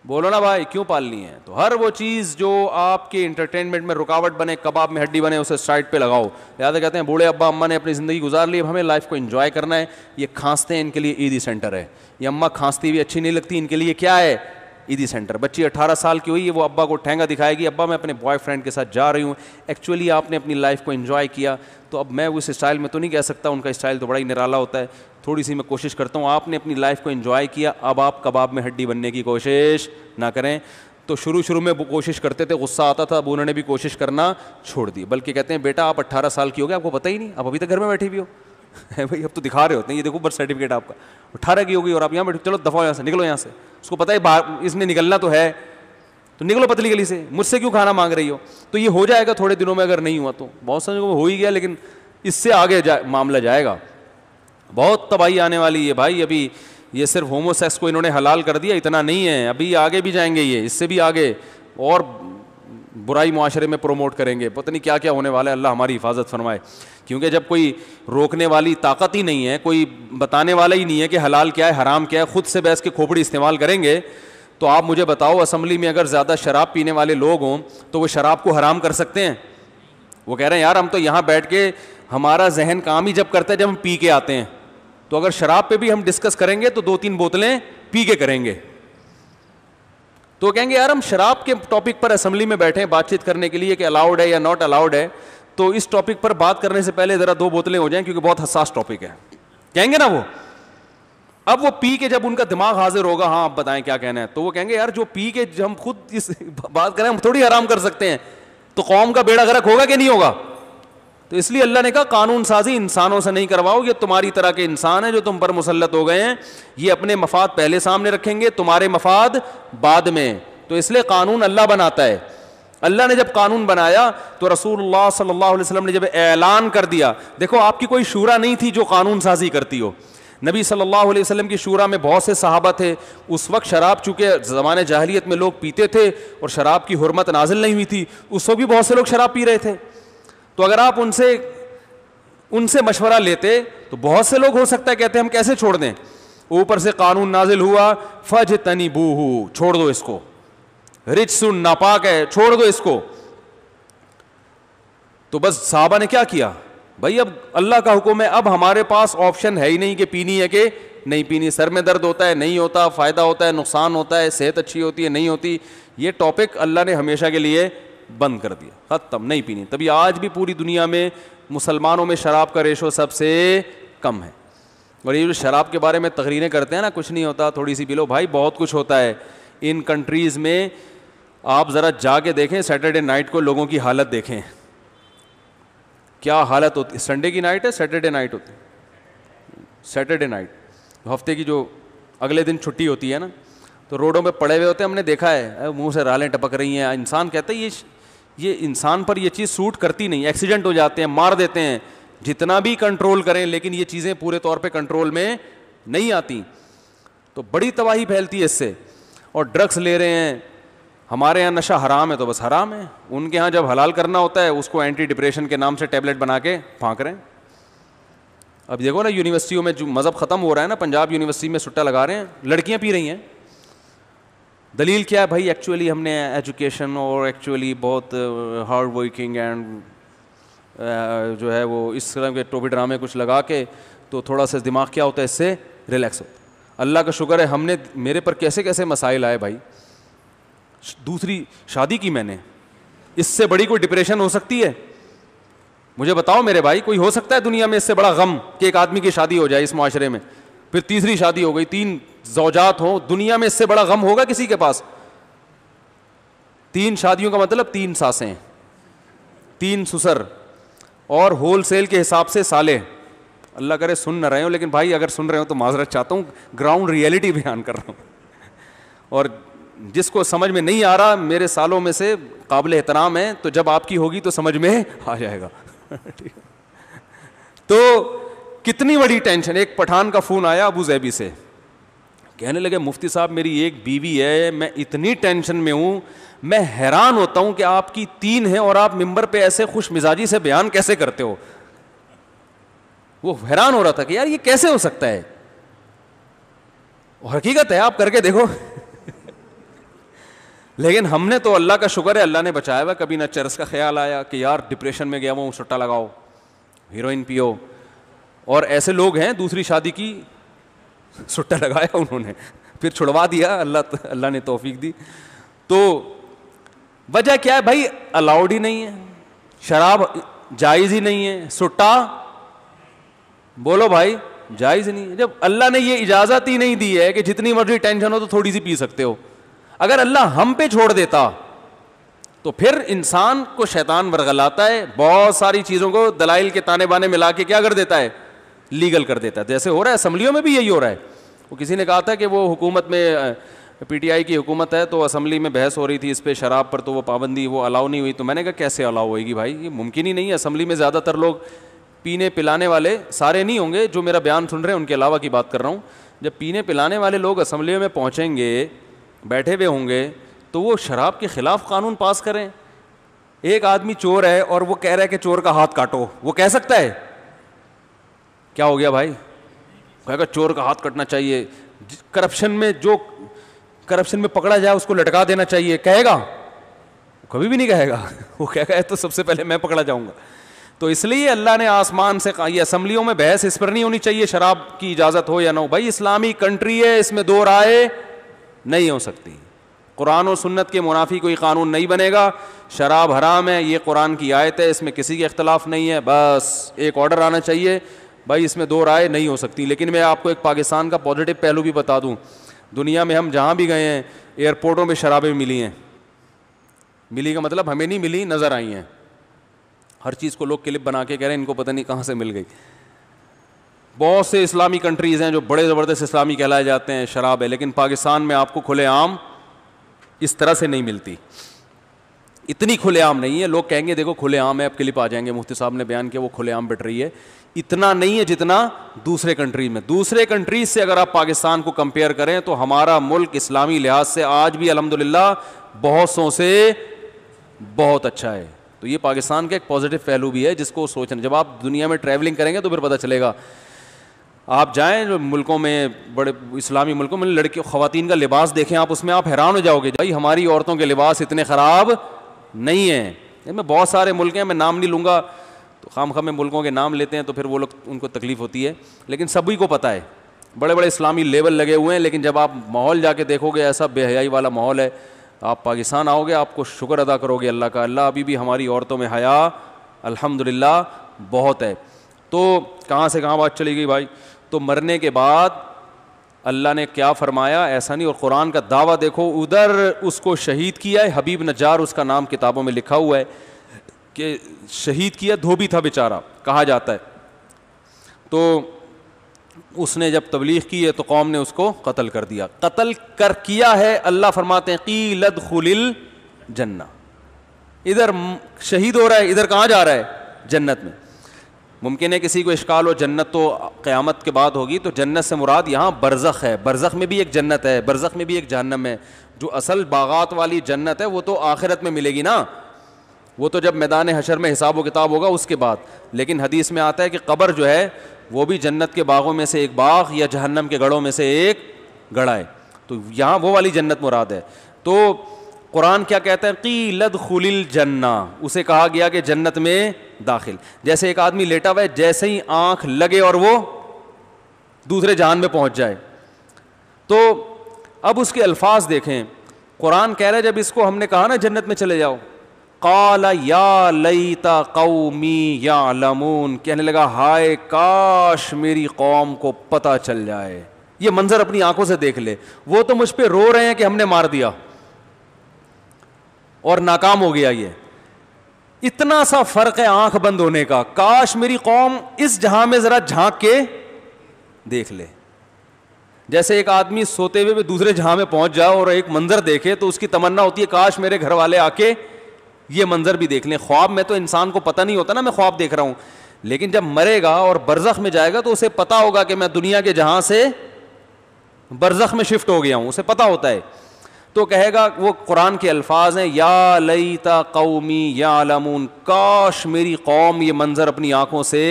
बोलो ना भाई क्यों पालनी है तो हर वो चीज़ जो आपके एंटरटेनमेंट में रुकावट बने कबाब में हड्डी बने उसे साइड पे लगाओ याद कहते हैं बूढ़े अब्बा अम्मा ने अपनी ज़िंदगी गुजार ली अब हमें लाइफ को इन्जॉय करना है ये खांसते हैं इनके लिए ईदी सेंटर है ये अम्मा खांसती भी अच्छी नहीं लगती इनके लिए क्या है ईदी सेंटर बच्ची 18 साल की हुई है वो अब्बा को ठेंगा दिखाएगी अब्बा मैं अपने बॉयफ्रेंड के साथ जा रही हूँ एक्चुअली आपने अपनी लाइफ को इन्जॉय किया तो अब मैं उस स्टाइल में तो नहीं कह सकता उनका स्टाइल तो बड़ा ही निराला होता है थोड़ी सी मैं कोशिश करता हूँ आपने अपनी लाइफ को इन्जॉय किया अब आप कबाब में हड्डी बनने की कोशिश ना करें तो शुरू शुरू में वो कोशिश करते थे गुस्सा आता था अब उन्होंने भी कोशिश करना छोड़ दी बल्कि कहते हैं बेटा आप अट्ठारह साल की हो गए आपको पता ही नहीं आप अभी तक घर में बैठी भी हो भाई अब तो दिखा रहे होते हैं ये देखो बर्थ सर्टिफिकेट आपका अठारह की होगी और आप यहाँ बैठो चलो दफाओ यहाँ से निकलो यहाँ से उसको पता है इसमें निकलना तो है तो निकलो पतली गली से मुझसे क्यों खाना मांग रही हो तो ये हो जाएगा थोड़े दिनों में अगर नहीं हुआ तो बहुत समझ हो ही गया लेकिन इससे आगे जा, मामला जाएगा बहुत तबाही आने वाली है भाई अभी ये सिर्फ होमोसेक्स को इन्होंने हलाल कर दिया इतना नहीं है अभी आगे भी जाएंगे ये इससे भी आगे और बुराई माशरे में प्रोमोट करेंगे पता नहीं क्या क्या होने वाला है अल्लाह हमारी हिफाजत फरमाए क्योंकि जब कोई रोकने वाली ताकत ही नहीं है कोई बताने वाला ही नहीं है कि हलाल क्या है हराम क्या है ख़ुद से बैस के खोपड़ी इस्तेमाल करेंगे तो आप मुझे बताओ असम्बली में अगर ज़्यादा शराब पीने वाले लोग हों तो वो शराब को हराम कर सकते हैं वो कह रहे हैं यार हम तो यहाँ बैठ के हमारा जहन काम ही जब करता है जब हम पी के आते हैं तो अगर शराब पर भी हम डिस्कस करेंगे तो दो तीन बोतलें पी के करेंगे तो कहेंगे यार हम शराब के टॉपिक पर असेंबली में बैठे हैं बातचीत करने के लिए कि अलाउड है या नॉट अलाउड है तो इस टॉपिक पर बात करने से पहले ज़रा दो बोतलें हो जाएं क्योंकि बहुत हसास टॉपिक है कहेंगे ना वो अब वो पी के जब उनका दिमाग हाजिर होगा हाँ आप बताएं क्या कहना है तो वो कहेंगे यार जो पी के हम खुद इस बात करें हम थोड़ी आराम कर सकते हैं तो कौम का बेड़ा गर्क होगा कि नहीं होगा तो इसलिए अल्लाह ने कहा कानून साजी इंसानों से नहीं करवाओ ये तुम्हारी तरह के इंसान हैं जो तुम पर मुसलत हो गए हैं ये अपने मफाद पहले सामने रखेंगे तुम्हारे मफाद बाद में तो इसलिए कानून अल्लाह बनाता है अल्लाह ने जब कानून बनाया तो रसूल सल्लल्लाहु अलैहि ने जब ऐलान कर दिया देखो आपकी कोई शूरा नहीं थी जो कानून साजी करती हो नबी सल्लल्लाहु अलैहि वसल्लम की शूरा में बहुत से सहाबा थे उस वक्त शराब चूँकि ज़माने जाहलीत में लोग पीते थे और शराब की हरमत नाजिल नहीं हुई थी उस वक्त भी बहुत से लोग शराब पी रहे थे तो अगर आप उनसे उनसे मशवरा लेते तो बहुत से लोग हो सकता है कहते हम कैसे छोड़ दें ऊपर से कानून नाजिल हुआ फज तनी बूहू छोड़ दो इसको रिच सुन नापाक है छोड़ दो इसको तो बस साहबा ने क्या किया भाई अब अल्लाह का हुक्म है अब हमारे पास ऑप्शन है ही नहीं कि पीनी है कि नहीं पीनी सर में दर्द होता है नहीं होता फ़ायदा होता है नुकसान होता है सेहत अच्छी होती है नहीं होती ये टॉपिक अल्लाह ने हमेशा के लिए बंद कर दिया ख़त्म नहीं पीनी तभी आज भी पूरी दुनिया में मुसलमानों में शराब का रेशो सबसे कम है और ये जो शराब के बारे में तकरीरें करते हैं ना कुछ नहीं होता थोड़ी सी पिलो भाई बहुत कुछ होता है इन कंट्रीज़ में आप ज़रा जाके देखें सैटरडे नाइट को लोगों की हालत देखें क्या हालत होती संडे की नाइट है सैटरडे नाइट होती सैटरडे नाइट हफ्ते की जो अगले दिन छुट्टी होती है ना तो रोडों पे पड़े हुए होते हैं हमने देखा है मुंह से रालें टपक रही हैं इंसान कहता है ये ये इंसान पर ये चीज़ सूट करती नहीं एक्सीडेंट हो जाते हैं मार देते हैं जितना भी कंट्रोल करें लेकिन ये चीज़ें पूरे तौर पे कंट्रोल में नहीं आती तो बड़ी तबाही फैलती है इससे और ड्रग्स ले रहे हैं हमारे यहाँ नशा हराम है तो बस हराम है उनके यहाँ जब हलाल करना होता है उसको एंटी डिप्रेशन के नाम से टैबलेट बना के फाँक रहे हैं अब देखो ना यूनिवर्सिटियों में जो मज़हब ख़त्म हो रहा है ना पंजाब यूनिवर्सिटी में सुट्टा लगा रहे हैं लड़कियाँ पी रही हैं दलील क्या है भाई एक्चुअली हमने एजुकेशन और एक्चुअली बहुत हार्ड वर्किंग एंड जो है वो इस तरह के टोपी ड्रामे कुछ लगा के तो थोड़ा सा दिमाग क्या होता है इससे रिलैक्स होता है अल्लाह का शुक्र है हमने मेरे पर कैसे कैसे मसाइल आए भाई दूसरी शादी की मैंने इससे बड़ी कोई डिप्रेशन हो सकती है मुझे बताओ मेरे भाई कोई हो सकता है दुनिया में इससे बड़ा गम कि एक आदमी की शादी हो जाए इस माशरे में फिर तीसरी शादी हो गई तीन जौजात हों दुनिया में इससे बड़ा गम होगा किसी के पास तीन शादियों का मतलब तीन सासे तीन सुसर और होल सेल के हिसाब से साले अल्लाह करे सुन न रहे हो लेकिन भाई अगर सुन रहे हो तो माजरत चाहता हूँ ग्राउंड रियलिटी बयान कर रहा हूँ और जिसको समझ में नहीं आ रहा मेरे सालों में से काबिल एहतराम है तो जब आपकी होगी तो समझ में आ जाएगा तो कितनी बड़ी टेंशन एक पठान का फ़ोन आया अबू जैबी से कहने लगे मुफ्ती साहब मेरी एक बीवी है मैं इतनी टेंशन में हूँ मैं हैरान होता हूँ कि आपकी तीन है और आप मेम्बर पे ऐसे खुश मिजाजी से बयान कैसे करते हो वो हैरान हो रहा था कि यार ये कैसे हो सकता है और हकीकत है आप करके देखो लेकिन हमने तो अल्लाह का शुक्र है अल्लाह ने बचाया हुआ कभी ना चरस का ख्याल आया कि यार डिप्रेशन में गया हुआ सट्टा लगाओ हीरोइन पियो और ऐसे लोग हैं दूसरी शादी की सुट्टा लगाया उन्होंने फिर छुड़वा दिया अल्लाह अल्लाह ने तोफीक दी तो वजह क्या है भाई अलाउड ही नहीं है शराब जायज़ ही नहीं है सुट्टा बोलो भाई जायज़ नहीं है जब अल्लाह ने ये इजाज़त ही नहीं दी है कि जितनी मर्जी टेंशन हो तो थोड़ी सी पी सकते हो अगर अल्लाह हम पे छोड़ देता तो फिर इंसान को शैतान बरगलाता है बहुत सारी चीज़ों को दलाइल के ताने बाने मिला के क्या कर देता है लीगल कर देता है जैसे तो हो रहा है असम्बलियों में भी यही हो रहा है वो किसी ने कहा था कि वो हुकूमत में पीटीआई की हुकूमत है तो असम्बली में बहस हो रही थी इस पर शराब पर तो वो पाबंदी वो अलाउ नहीं हुई तो मैंने कहा कैसे अलाउ होएगी भाई ये मुमकिन ही नहीं है असम्बली में ज़्यादातर लोग पीने पिलाने वाले सारे नहीं होंगे जो मेरा बयान सुन रहे हैं उनके अलावा की बात कर रहा हूँ जब पीने पिलाने वाले लोग असम्बली में पहुँचेंगे बैठे हुए होंगे तो वो शराब के ख़िलाफ़ कानून पास करें एक आदमी चोर है और वो कह रहा है कि चोर का हाथ काटो वो कह सकता है क्या हो गया भाई कहेगा चोर का हाथ कटना चाहिए करप्शन में जो करप्शन में पकड़ा जाए उसको लटका देना चाहिए कहेगा कभी भी नहीं कहेगा वो कहेगा तो सबसे पहले मैं पकड़ा जाऊंगा तो इसलिए अल्लाह ने आसमान से कहा असम्बलियों में बहस इस पर नहीं होनी चाहिए शराब की इजाज़त हो या ना हो भाई इस्लामी कंट्री है इसमें दो राय नहीं हो सकती कुरान और सुन्नत के मुनाफी कोई कानून नहीं बनेगा शराब हराम है ये कुरान की आयत है इसमें किसी के अख्तिलाफ नहीं है बस एक ऑर्डर आना चाहिए भाई इसमें दो राय नहीं हो सकती लेकिन मैं आपको एक पाकिस्तान का पॉजिटिव पहलू भी बता दूँ दुनिया में हम जहाँ भी गए हैं एयरपोर्टों में शराबें मिली हैं मिली का मतलब हमें नहीं मिली नज़र आई हैं हर चीज़ को लोग क्लिप बना के कह रहे हैं इनको पता नहीं कहाँ से मिल गई बहुत से इस्लामी कंट्रीज़ हैं जो बड़े ज़बरदस्त इस्लामी कहलाए जाते हैं शराब है लेकिन पाकिस्तान में आपको खुलेआम इस तरह से नहीं मिलती इतनी खुलेआम नहीं है लोग कहेंगे देखो खुलेआम है अब क्लिप आ जाएंगे मुफ्ती साहब ने बयान किया वो खुलेआम बट रही है इतना नहीं है जितना दूसरे कंट्री में दूसरे कंट्रीज से अगर आप पाकिस्तान को कंपेयर करें तो हमारा मुल्क इस्लामी लिहाज से आज भी अलहमद ला बहुत सौ से बहुत अच्छा है तो ये पाकिस्तान का एक पॉजिटिव पहलू भी है जिसको सोचना जब आप दुनिया में ट्रैवलिंग करेंगे तो फिर पता चलेगा आप जाएं मुल्कों में बड़े इस्लामी मुल्कों में लड़के ख़वान का लिबास देखें आप उसमें आप हैरान हो जाओगे भाई हमारी औरतों के लिबास इतने ख़राब नहीं हैं मैं बहुत सारे मुल्क हैं मैं नाम नहीं लूँगा तो खाम खाम मुल्कों के नाम लेते हैं तो फिर वो लोग उनको तकलीफ़ होती है लेकिन सभी को पता है बड़े बड़े इस्लामी लेवल लगे हुए हैं लेकिन जब आप माहौल जाके देखोगे ऐसा बेहयाई वाला माहौल है आप पाकिस्तान आओगे आपको शुक्र अदा करोगे अल्लाह का अल्लाह अभी भी हमारी औरतों में हया अल्हम्दुलिल्लाह बहुत है तो कहाँ से कहाँ बात चली गई भाई तो मरने के बाद अल्लाह ने क्या फरमाया ऐसा नहीं और कुरान का दावा देखो उधर उसको शहीद किया है हबीब नजार उसका नाम किताबों में लिखा हुआ है कि शहीद किया धोबी था बेचारा कहा जाता है तो उसने जब तबलीग की है तो कौम ने उसको कत्ल कर दिया कत्ल कर किया है अल्लाह फरमाते हैं लद खुलिल जन्ना इधर शहीद हो रहा है इधर कहाँ जा रहा है जन्नत में मुमकिन है किसी को इश्काल हो जन्नत तो क़यामत के बाद होगी तो जन्नत से मुराद यहाँ बरज़ख है बरज़ख में भी एक जन्नत है बरज़ख में भी एक जहन्नम है जो असल बागात वाली जन्नत है वो तो आखिरत में मिलेगी ना वो तो जब मैदान हशर में हिसाब व किताब होगा उसके बाद लेकिन हदीस में आता है कि कब्र जो है वो भी जन्नत के बागों में से एक बाग या जहन्नम के गढ़ों में से एक गढ़ा है तो यहाँ वो वाली जन्नत मुराद है तो कुरान क्या कहता है कि लद खुलिल जन्ना उसे कहा गया कि जन्नत में दाखिल जैसे एक आदमी लेटा हुआ है जैसे ही आँख लगे और वो दूसरे जहान में पहुँच जाए तो अब उसके अल्फाज देखें कुरान कह रहा है जब इसको हमने कहा ना जन्नत में चले जाओ काला या लईता कौमी या लमून कहने लगा हाय काश मेरी कौम को पता चल जाए ये मंजर अपनी आंखों से देख ले वो तो मुझ पर रो रहे हैं कि हमने मार दिया और नाकाम हो गया ये इतना सा फर्क है आंख बंद होने का काश मेरी कौम इस जहां में जरा झांक के देख ले जैसे एक आदमी सोते हुए भी दूसरे जहां में पहुंच जाए और एक मंजर देखे तो उसकी तमन्ना होती है काश मेरे घर वाले आके ये मंज़र भी देख लें ख्वाब में तो इंसान को पता नहीं होता ना मैं ख्वाब देख रहा हूँ लेकिन जब मरेगा और बरज़ख में जाएगा तो उसे पता होगा कि मैं दुनिया के जहाँ से बरज़ख में शिफ्ट हो गया हूँ उसे पता होता है तो कहेगा वो कुरान के अल्फाज हैं या लई ता कौमी या आलमून काश मेरी कौम ये मंज़र अपनी आंखों से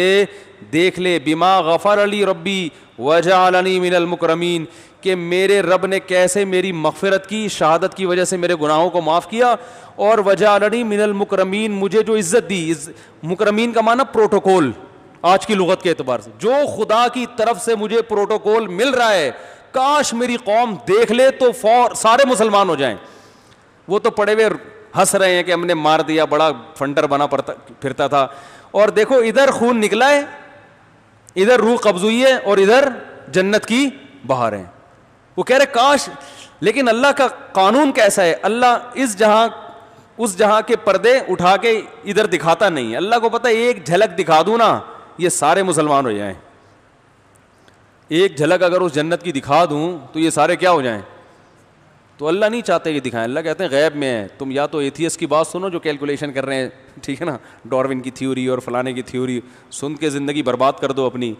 देख ले बिमा गफ़र अली रब्बी वजालनी मिनल मुकरमीन कि मेरे रब ने कैसे मेरी मफफरत की शहादत की वजह से मेरे गुनाहों को माफ़ किया और वजह अली मिनल मुकरमीन मुझे जो इज़्ज़त दी इस मुकरमीन का माना प्रोटोकॉल आज की लुगत के अतबार से जो खुदा की तरफ से मुझे प्रोटोकॉल मिल रहा है काश मेरी कौम देख ले तो फौर सारे मुसलमान हो जाए वो तो पड़े हुए हंस रहे हैं कि हमने मार दिया बड़ा फंडर बना पड़ता फिरता था और देखो इधर खून निकला है इधर रूह कब्ज हुई है और इधर जन्नत की बहारें वो कह रहे काश लेकिन अल्लाह का कानून कैसा है अल्लाह इस जहां उस जहां के पर्दे उठा के इधर दिखाता नहीं अल्लाह को पता है एक झलक दिखा दू ना ये सारे मुसलमान हो जाए एक झलक अगर उस जन्नत की दिखा दूं तो ये सारे क्या हो जाए तो अल्लाह नहीं चाहते कि दिखाएं अल्लाह कहते हैं गैब में है तुम या तो एथियस की बात सुनो जो कैलकुलेशन कर रहे हैं ठीक है ना डॉर्विन की थ्योरी और फलाने की थ्योरी सुन के ज़िंदगी बर्बाद कर दो अपनी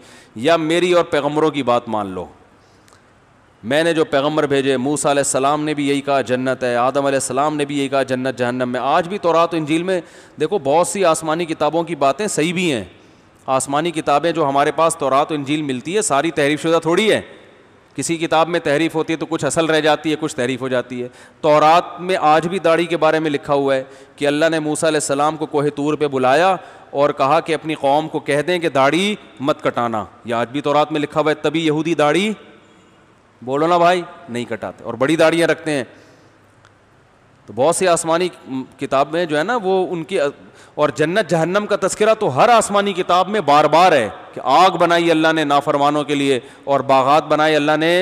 या मेरी और पैगम्बरों की बात मान लो मैंने जो पैगम्बर भेजे मूसा सलाम ने भी यही कहा जन्नत है आदम सलाम ने भी यही कहा जन्नत जहन्नम में आज भी तोरात तो इंजील में देखो बहुत सी आसमानी किताबों की बातें सही भी हैं आसमानी किताबें जो हमारे पास तोरात तो इंजील मिलती है सारी तहरीफ शुदा थोड़ी है किसी किताब में तहरीफ होती है तो कुछ असल रह जाती है कुछ तहरीफ हो जाती है तोरात में आज भी दाढ़ी के बारे में लिखा हुआ है कि अल्लाह ने मूसा सलाम को कोहे तूर पर बुलाया और कहा कि अपनी कौम को कह दें कि दाढ़ी मत कटाना या आज भी तोरात में लिखा हुआ है तभी यहूदी दाढ़ी बोलो ना भाई नहीं कटाते और बड़ी दाढ़ियाँ रखते हैं तो बहुत सी आसमानी किताब में जो है ना वो उनकी और जन्नत जहन्नम का तस्करा तो हर आसमानी किताब में बार बार है कि आग बनाई अल्लाह ने नाफरमानों के लिए और बागात बनाए अल्लाह ने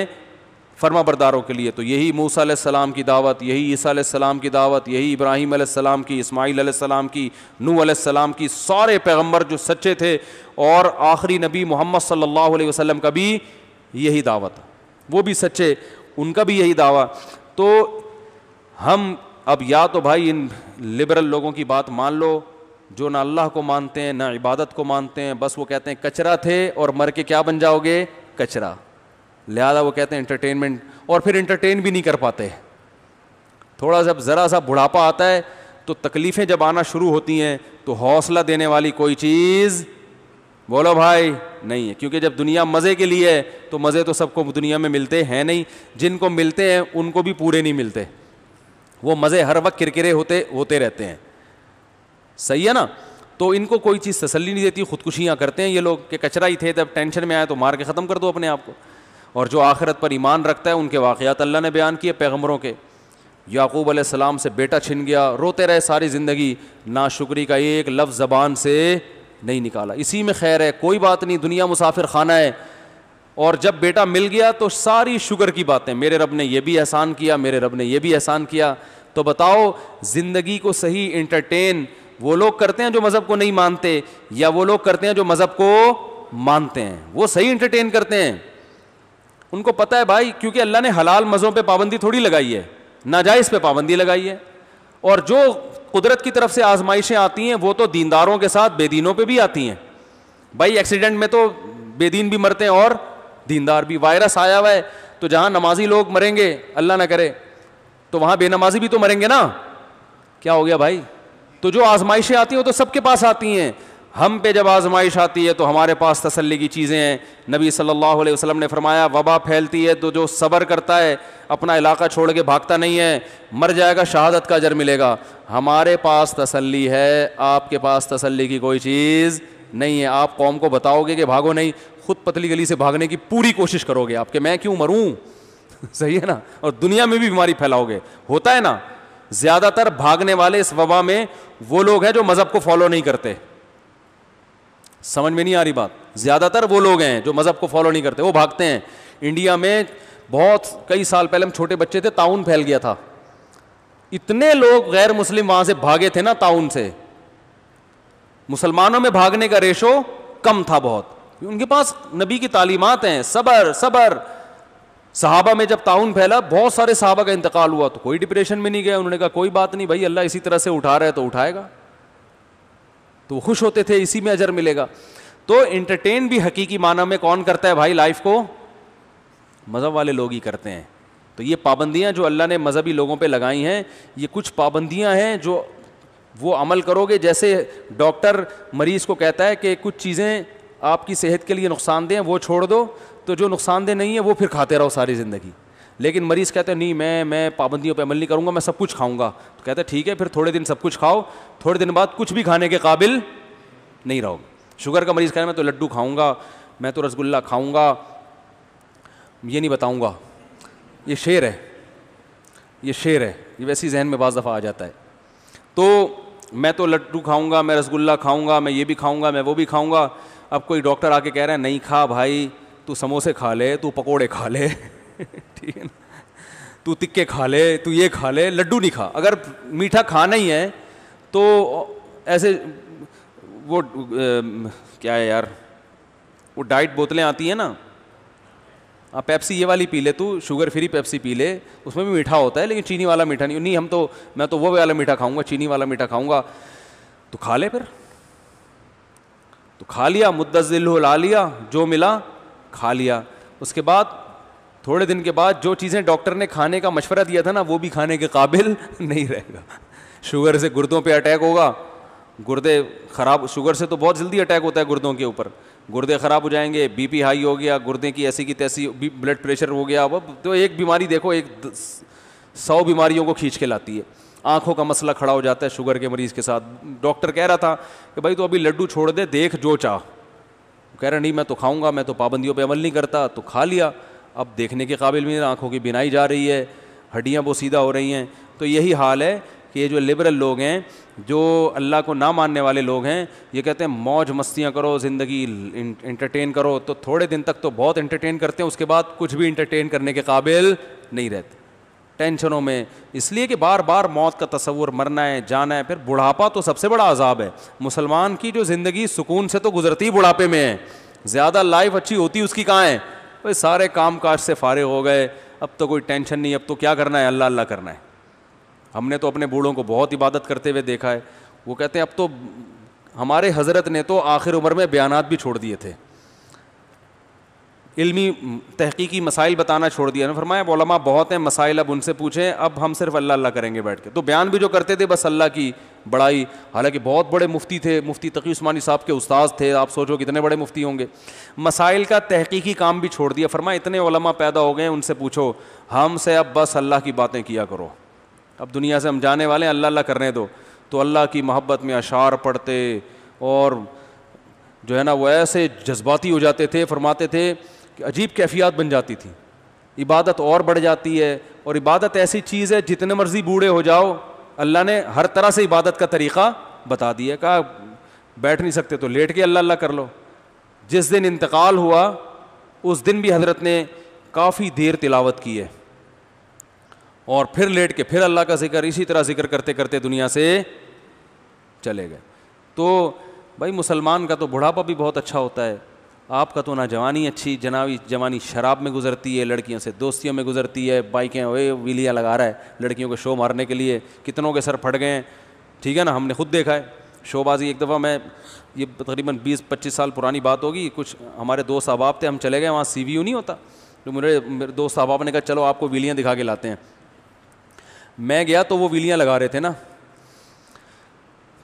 फर्मा बरदारों के लिए तो यही मूसा सलाम की दावत यही ईसा सलाम की दावत यही इब्राहिम सलाम की इस्माईल सलाम की नू सलाम की सारे पैगम्बर जो सच्चे थे और आखिरी नबी मोहम्मद सल्ला अलैहि का भी यही दावत है वो भी सच्चे उनका भी यही दावा तो हम अब या तो भाई इन लिबरल लोगों की बात मान लो जो ना अल्लाह को मानते हैं ना इबादत को मानते हैं बस वो कहते हैं कचरा थे और मर के क्या बन जाओगे कचरा लिहाजा वो कहते हैं इंटरटेनमेंट और फिर इंटरटेन भी नहीं कर पाते थोड़ा सा ज़रा सा बुढ़ापा आता है तो तकलीफ़ें जब आना शुरू होती हैं तो हौसला देने वाली कोई चीज़ बोलो भाई नहीं है क्योंकि जब दुनिया मज़े के लिए है तो मज़े तो सबको दुनिया में मिलते हैं नहीं जिनको मिलते हैं उनको भी पूरे नहीं मिलते वो मज़े हर वक्त किरकिरे होते होते रहते हैं सही है ना तो इनको कोई चीज़ तसली नहीं देती खुदकुशियाँ करते हैं ये लोग के कचरा ही थे जब टेंशन में आए तो मार के ख़त्म कर दो अपने आप को और जो आखिरत पर ईमान रखता है उनके वाक़ात अल्लाह ने बयान किए पैग़मरों के याकूब आसमाम से बेटा छिन गया रोते रहे सारी ज़िंदगी ना शुक्री का एक लफ्ज़ ज़बान से नहीं निकाला इसी में खैर है कोई बात नहीं दुनिया मुसाफिर खाना है और जब बेटा मिल गया तो सारी शुगर की बातें मेरे रब ने यह भी एहसान किया मेरे रब ने यह भी एहसान किया तो बताओ ज़िंदगी को सही इंटरटेन वो लोग करते हैं जो मज़हब को नहीं मानते या वो लोग करते हैं जो मज़हब को मानते हैं वो सही इंटरटेन करते हैं उनको पता है भाई क्योंकि अल्लाह ने हलाल मज़ों पे पाबंदी थोड़ी लगाई है नाजायज़ पे पाबंदी लगाई है और जो कुदरत की तरफ से आजमाइशें आती हैं वो तो दीनदारों के साथ बेदीनों पे भी आती हैं भाई एक्सीडेंट में तो बेदीन भी मरते हैं और दीनदार भी वायरस आया हुआ है तो जहाँ नमाजी लोग मरेंगे अल्लाह ना करे तो वहाँ बेनमाजी भी तो मरेंगे ना क्या हो गया भाई तो जो आजमाइशें आती हैं वो तो सबके पास आती हैं हम पे जब आजमाइश आती है तो हमारे पास तसली की चीज़ें हैं नबी सल्लल्लाहु अलैहि वसल्लम ने फरमाया वबा फैलती है तो जो सबर करता है अपना इलाका छोड़ के भागता नहीं है मर जाएगा शहादत का जर मिलेगा हमारे पास तसली है आपके पास तसली की कोई चीज़ नहीं है आप कौम को बताओगे कि भागो नहीं खुद पतली गली से भागने की पूरी कोशिश करोगे आपके मैं क्यों मरूँ सही है ना और दुनिया में भी बीमारी फैलाओगे होता है ना ज़्यादातर भागने वाले इस वबा में वो लोग हैं जो मज़हब को फॉलो नहीं करते समझ में नहीं आ रही बात ज़्यादातर वो लोग हैं जो मज़हब को फॉलो नहीं करते वो भागते हैं इंडिया में बहुत कई साल पहले हम छोटे बच्चे थे ताउन फैल गया था इतने लोग गैर मुस्लिम वहाँ से भागे थे ना ताउन से मुसलमानों में भागने का रेशो कम था बहुत उनके पास नबी की तालीमत हैं सबर सबर साहबा में जब ताउन फैला बहुत सारे साहबा का इंतकाल हुआ तो कोई डिप्रेशन में नहीं गया उन्होंने कहा कोई बात नहीं भाई अल्लाह इसी तरह से उठा रहा है तो उठाएगा तो खुश होते थे इसी में अजर मिलेगा तो इंटरटेन भी हकीकी माना में कौन करता है भाई लाइफ को मज़हब वाले लोग ही करते हैं तो ये पाबंदियाँ जो अल्लाह ने मज़हबी लोगों पर लगाई हैं ये कुछ पाबंदियाँ हैं जो वो अमल करोगे जैसे डॉक्टर मरीज़ को कहता है कि कुछ चीज़ें आपकी सेहत के लिए नुकसानदेह हैं वो छोड़ दो तो जो नुकसानदेह नहीं है वो फिर खाते रहो सारी ज़िंदगी लेकिन मरीज़ कहते हैं नहीं मैं मैं पाबंदियों पर अमल नहीं करूँगा मैं सब कुछ खाऊँगा तो कहते ठीक है फिर थोड़े दिन सब कुछ खाओ थोड़े दिन बाद कुछ भी खाने के काबिल नहीं रहोगे शुगर का मरीज़ कह रहे मैं तो लड्डू खाऊँगा मैं तो रसगुल्ला खाऊँगा ये नहीं बताऊँगा ये शेर है ये शेर है ये वैसे ही जहन में बाज़ दफ़ा आ जाता है तो मैं तो लड्डू खाऊंगा मैं रसगुल्ला खाऊंगा मैं ये भी खाऊंगा मैं वो भी खाऊंगा अब कोई डॉक्टर आके कह रहा है नहीं खा भाई तू समोसे खा ले तू पकोड़े खा ले ठीक है तू तिक्के खा ले तू ये खा ले लड्डू नहीं खा अगर मीठा खा नहीं है तो ऐसे वो आ, क्या है यार वो डाइट बोतलें आती हैं ना हाँ पेप्सी ये वाली पी ले तू शुगर फ्री पेप्सी पी ले उसमें भी मीठा होता है लेकिन चीनी वाला मीठा नहीं नहीं हम तो मैं तो वो वाला मीठा खाऊंगा चीनी वाला मीठा खाऊंगा तो खा ले फिर तो खा लिया मुद्दत ला लिया जो मिला खा लिया उसके बाद थोड़े दिन के बाद जो चीज़ें डॉक्टर ने खाने का मशवरा दिया था ना वो भी खाने के काबिल नहीं रहेगा शुगर से गुर्दों पे अटैक होगा गुर्दे ख़राब शुगर से तो बहुत जल्दी अटैक होता है गुर्दों के ऊपर गुर्दे ख़राब हो जाएंगे बीपी हाई हो गया गुर्दे की ऐसी की तैसी ब्लड प्रेशर हो गया अब तो एक बीमारी देखो एक सौ बीमारियों को खींच के लाती है आँखों का मसला खड़ा हो जाता है शुगर के मरीज़ के साथ डॉक्टर कह रहा था कि भाई तो अभी लड्डू छोड़ दे देख जो चाह कह रहा नहीं मैं तो खाऊँगा मैं तो पाबंदियों पर अमल नहीं करता तो खा लिया अब देखने के काबिल भी नहीं आँखों की बिनाई जा रही है हड्डियाँ वो सीधा हो रही हैं तो यही हाल है कि ये जो लिबरल लोग हैं जो अल्लाह को ना मानने वाले लोग हैं ये कहते हैं मौज मस्तियाँ करो ज़िंदगी इंटरटेन करो तो थोड़े दिन तक तो बहुत इंटरटेन करते हैं उसके बाद कुछ भी इंटरटेन करने के काबिल नहीं रहते टेंशनों में इसलिए कि बार बार मौत का तस्वुर मरना है जाना है फिर बुढ़ापा तो सबसे बड़ा अजाब है मुसलमान की जो ज़िंदगी सुकून से तो गुजरती बुढ़ापे में है ज़्यादा लाइफ अच्छी होती उसकी कहाँ है भाई सारे काम काज से फारे हो गए अब तो कोई टेंशन नहीं अब तो क्या करना है अल्लाह अल्लाह करना है हमने तो अपने बूढ़ों को बहुत इबादत करते हुए देखा है वो कहते हैं अब तो हमारे हज़रत ने तो आखिर उम्र में बयान भी छोड़ दिए थे इलमी तहकीकी मसाइल बताना छोड़ दिया ना फरमाया ओलमा बहुत हैं मसाइल अब उनसे पूछें अब हम सिर्फ अल्लाह अल्लाह करेंगे बैठ के तो बयान भी जो करते थे बस अल्लाह की बड़ाई हालाँकि बहुत बड़े मुफ्ती थे मुफ्ती तकी ऊस्मानी साहब के उस्ताद थे आप सोचो कितने बड़े मुफ्ती होंगे मसाइल का तहकीकी काम भी छोड़ दिया फरमाए इतने ओलमा पैदा हो गए उनसे पूछो हम से अब बस अल्लाह की बातें किया करो अब दुनिया से हम जाने वाले हैं अल्लाह अल्लाह करने दो तो अल्लाह की मोहब्बत में अशार पढ़ते और जो है ना वो ऐसे जज्बाती हो जाते थे फरमाते थे अजीब कैफियत बन जाती थी इबादत और बढ़ जाती है और इबादत ऐसी चीज़ है जितने मर्ज़ी बूढ़े हो जाओ अल्लाह ने हर तरह से इबादत का तरीक़ा बता दिया कहा बैठ नहीं सकते तो लेट के अल्लाह अल्लाह कर लो जिस दिन इंतकाल हुआ उस दिन भी हज़रत ने काफ़ी देर तिलावत की है और फिर लेट के फिर अल्लाह का जिक्र इसी तरह जिक्र करते करते दुनिया से चले गए तो भाई मुसलमान का तो बुढ़ापा भी बहुत अच्छा होता है आपका तो ना जवानी अच्छी जनावी जवानी शराब में गुजरती है लड़कियों से दोस्तियों में गुजरती है बाइकें वे वीलियाँ लगा रहा है लड़कियों को शो मारने के लिए कितनों के सर फट गए हैं ठीक है ना हमने खुद देखा है शोबाजी एक दफ़ा मैं ये तकरीबन 20-25 साल पुरानी बात होगी कुछ हमारे दोस्त अहबाब थे हम चले गए वहाँ सी नहीं होता तो मेरे मेरे दोस्त अहबाब ने कहा चलो आपको वीलियाँ दिखा के लाते हैं मैं गया तो वो वीलियाँ लगा रहे थे ना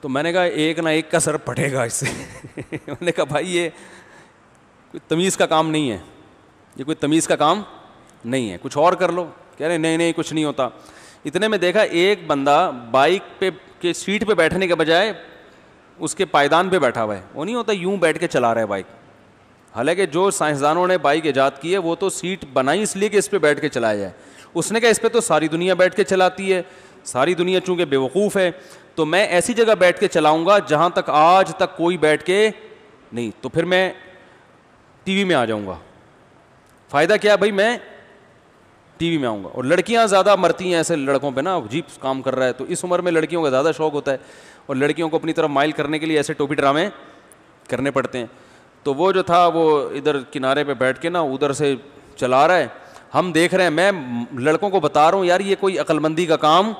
तो मैंने कहा एक ना एक का सर फटेगा इससे मैंने कहा भाई ये कोई तमीज़ का काम नहीं है ये कोई तमीज़ का काम नहीं है कुछ और कर लो कह रहे नहीं नहीं कुछ नहीं होता इतने में देखा एक बंदा बाइक पे के सीट पे बैठने के बजाय उसके पायदान पे बैठा हुआ है वो नहीं होता यूं बैठ के चला रहा है बाइक हालांकि जो साइंसदानों ने बाइक ईजाद की है वो तो सीट बनाई इसलिए कि इस पर बैठ के चलाया जाए उसने कहा इस पर तो सारी दुनिया बैठ के चलाती है सारी दुनिया चूँकि बेवकूफ़ है तो मैं ऐसी जगह बैठ के चलाऊँगा जहाँ तक आज तक कोई बैठ के नहीं तो फिर मैं टीवी में आ जाऊंगा फ़ायदा क्या है भाई मैं टीवी में आऊँगा और लड़कियाँ ज़्यादा मरती हैं ऐसे लड़कों पे ना जीप काम कर रहा है तो इस उम्र में लड़कियों का ज़्यादा शौक होता है और लड़कियों को अपनी तरफ माइल करने के लिए ऐसे टोपी ड्रामे करने पड़ते हैं तो वो जो था वो इधर किनारे पे बैठ के ना उधर से चला रहा है हम देख रहे हैं मैं लड़कों को बता रहा हूँ यार ये कोई अक्लमंदी का काम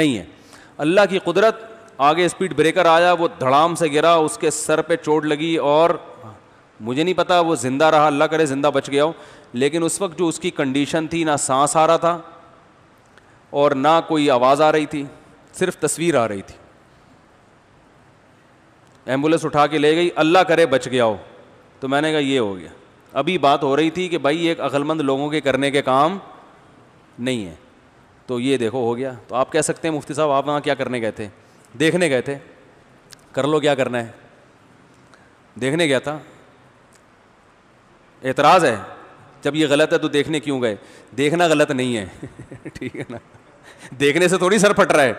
नहीं है अल्लाह की कुदरत आगे स्पीड ब्रेकर आया वो धड़ाम से गिरा उसके सर पे चोट लगी और मुझे नहीं पता वो ज़िंदा रहा अल्लाह करे ज़िंदा बच गया हो लेकिन उस वक्त जो उसकी कंडीशन थी ना सांस आ रहा था और ना कोई आवाज़ आ रही थी सिर्फ तस्वीर आ रही थी एम्बुलेंस उठा के ले गई अल्लाह करे बच गया हो तो मैंने कहा ये हो गया अभी बात हो रही थी कि भाई एक अक्लमंद लोगों के करने के काम नहीं है तो ये देखो हो गया तो आप कह सकते हैं मुफ्ती साहब आप वहाँ क्या करने गए थे देखने गए थे कर लो क्या करना है देखने गया था एतराज़ है जब ये गलत है तो देखने क्यों गए देखना गलत नहीं है ठीक है ना देखने से थोड़ी सर फट रहा है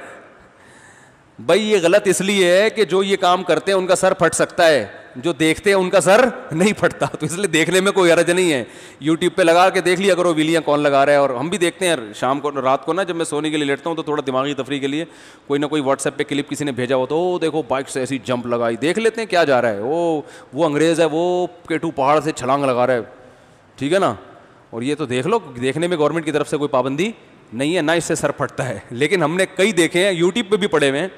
भाई ये गलत इसलिए है कि जो ये काम करते हैं उनका सर फट सकता है जो देखते हैं उनका सर नहीं फटता तो इसलिए देखने में कोई अरज नहीं है यूट्यूब पे लगा के देख लिया करो विलियाँ कौन लगा रहा है और हम भी देखते हैं शाम को रात को ना जब मैं सोने के लिए लेटता हूँ तो थोड़ा दिमागी तफरी के लिए कोई ना कोई व्हाट्सएप पे क्लिप किसी ने भेजा हो तो ओ देखो बाइक से ऐसी जंप लगाई देख लेते हैं क्या जा रहा है ओ वो अंग्रेज़ है वो केटू पहाड़ से छलांग लगा रहा है ठीक है ना और ये तो देख लो देखने में गवर्नमेंट की तरफ से कोई पाबंदी नहीं है ना इससे सर फटता है लेकिन हमने कई देखे हैं यूट्यूब पर भी पड़े हुए हैं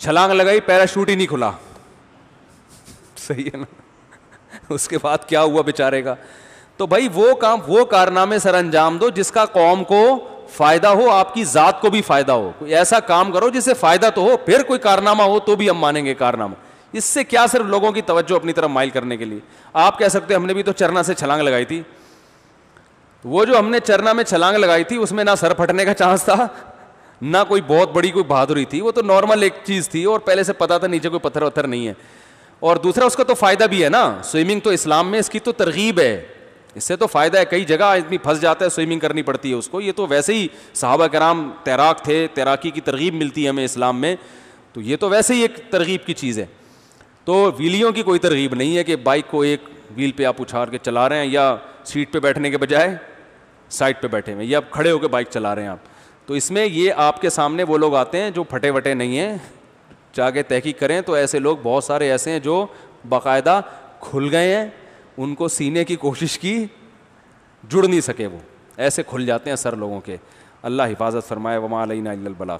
छलांग लगाई पैराशूट ही नहीं खुला सही है ना उसके बाद क्या हुआ बेचारे का तो भाई वो काम वो कारनामे सर अंजाम दो जिसका कौम को फायदा हो आपकी जात को भी फायदा हो कोई ऐसा काम करो जिससे फायदा तो हो फिर कोई कारनामा हो तो भी हम मानेंगे कारनामा इससे क्या सिर्फ लोगों की तवज्जो अपनी तरफ माइल करने के लिए आप कह सकते हमने भी तो चरना से छलांग लगाई थी वो जो हमने चरना में छलांग लगाई थी उसमें ना सर फटने का चांस था ना कोई बहुत बड़ी कोई बहादुरी थी वो तो नॉर्मल एक चीज़ थी और पहले से पता था नीचे कोई पत्थर वत्थर नहीं है और दूसरा उसका तो फ़ायदा भी है ना स्विमिंग तो इस्लाम में इसकी तो तरगीब है इससे तो फ़ायदा है कई जगह आदमी फंस जाता है स्विमिंग करनी पड़ती है उसको ये तो वैसे ही साहबा कराम तैराक थे तैराकी की तरगीब मिलती है हमें इस्लाम में तो ये तो वैसे ही एक तरगीब की चीज़ है तो व्हीलियों की कोई तरगीब नहीं है कि बाइक को एक व्हील पर आप उछाड़ के चला रहे हैं या सीट पर बैठने के बजाय साइड पर बैठे हुए या खड़े होकर बाइक चला रहे हैं आप तो इसमें ये आपके सामने वो लोग आते हैं जो फटे वटे नहीं हैं जाके तहकीक करें तो ऐसे लोग बहुत सारे ऐसे हैं जो बाकायदा खुल गए हैं उनको सीने की कोशिश की जुड़ नहीं सके वो ऐसे खुल जाते हैं सर लोगों के अल्लाह हिफाजत फरमाए वमा अलबला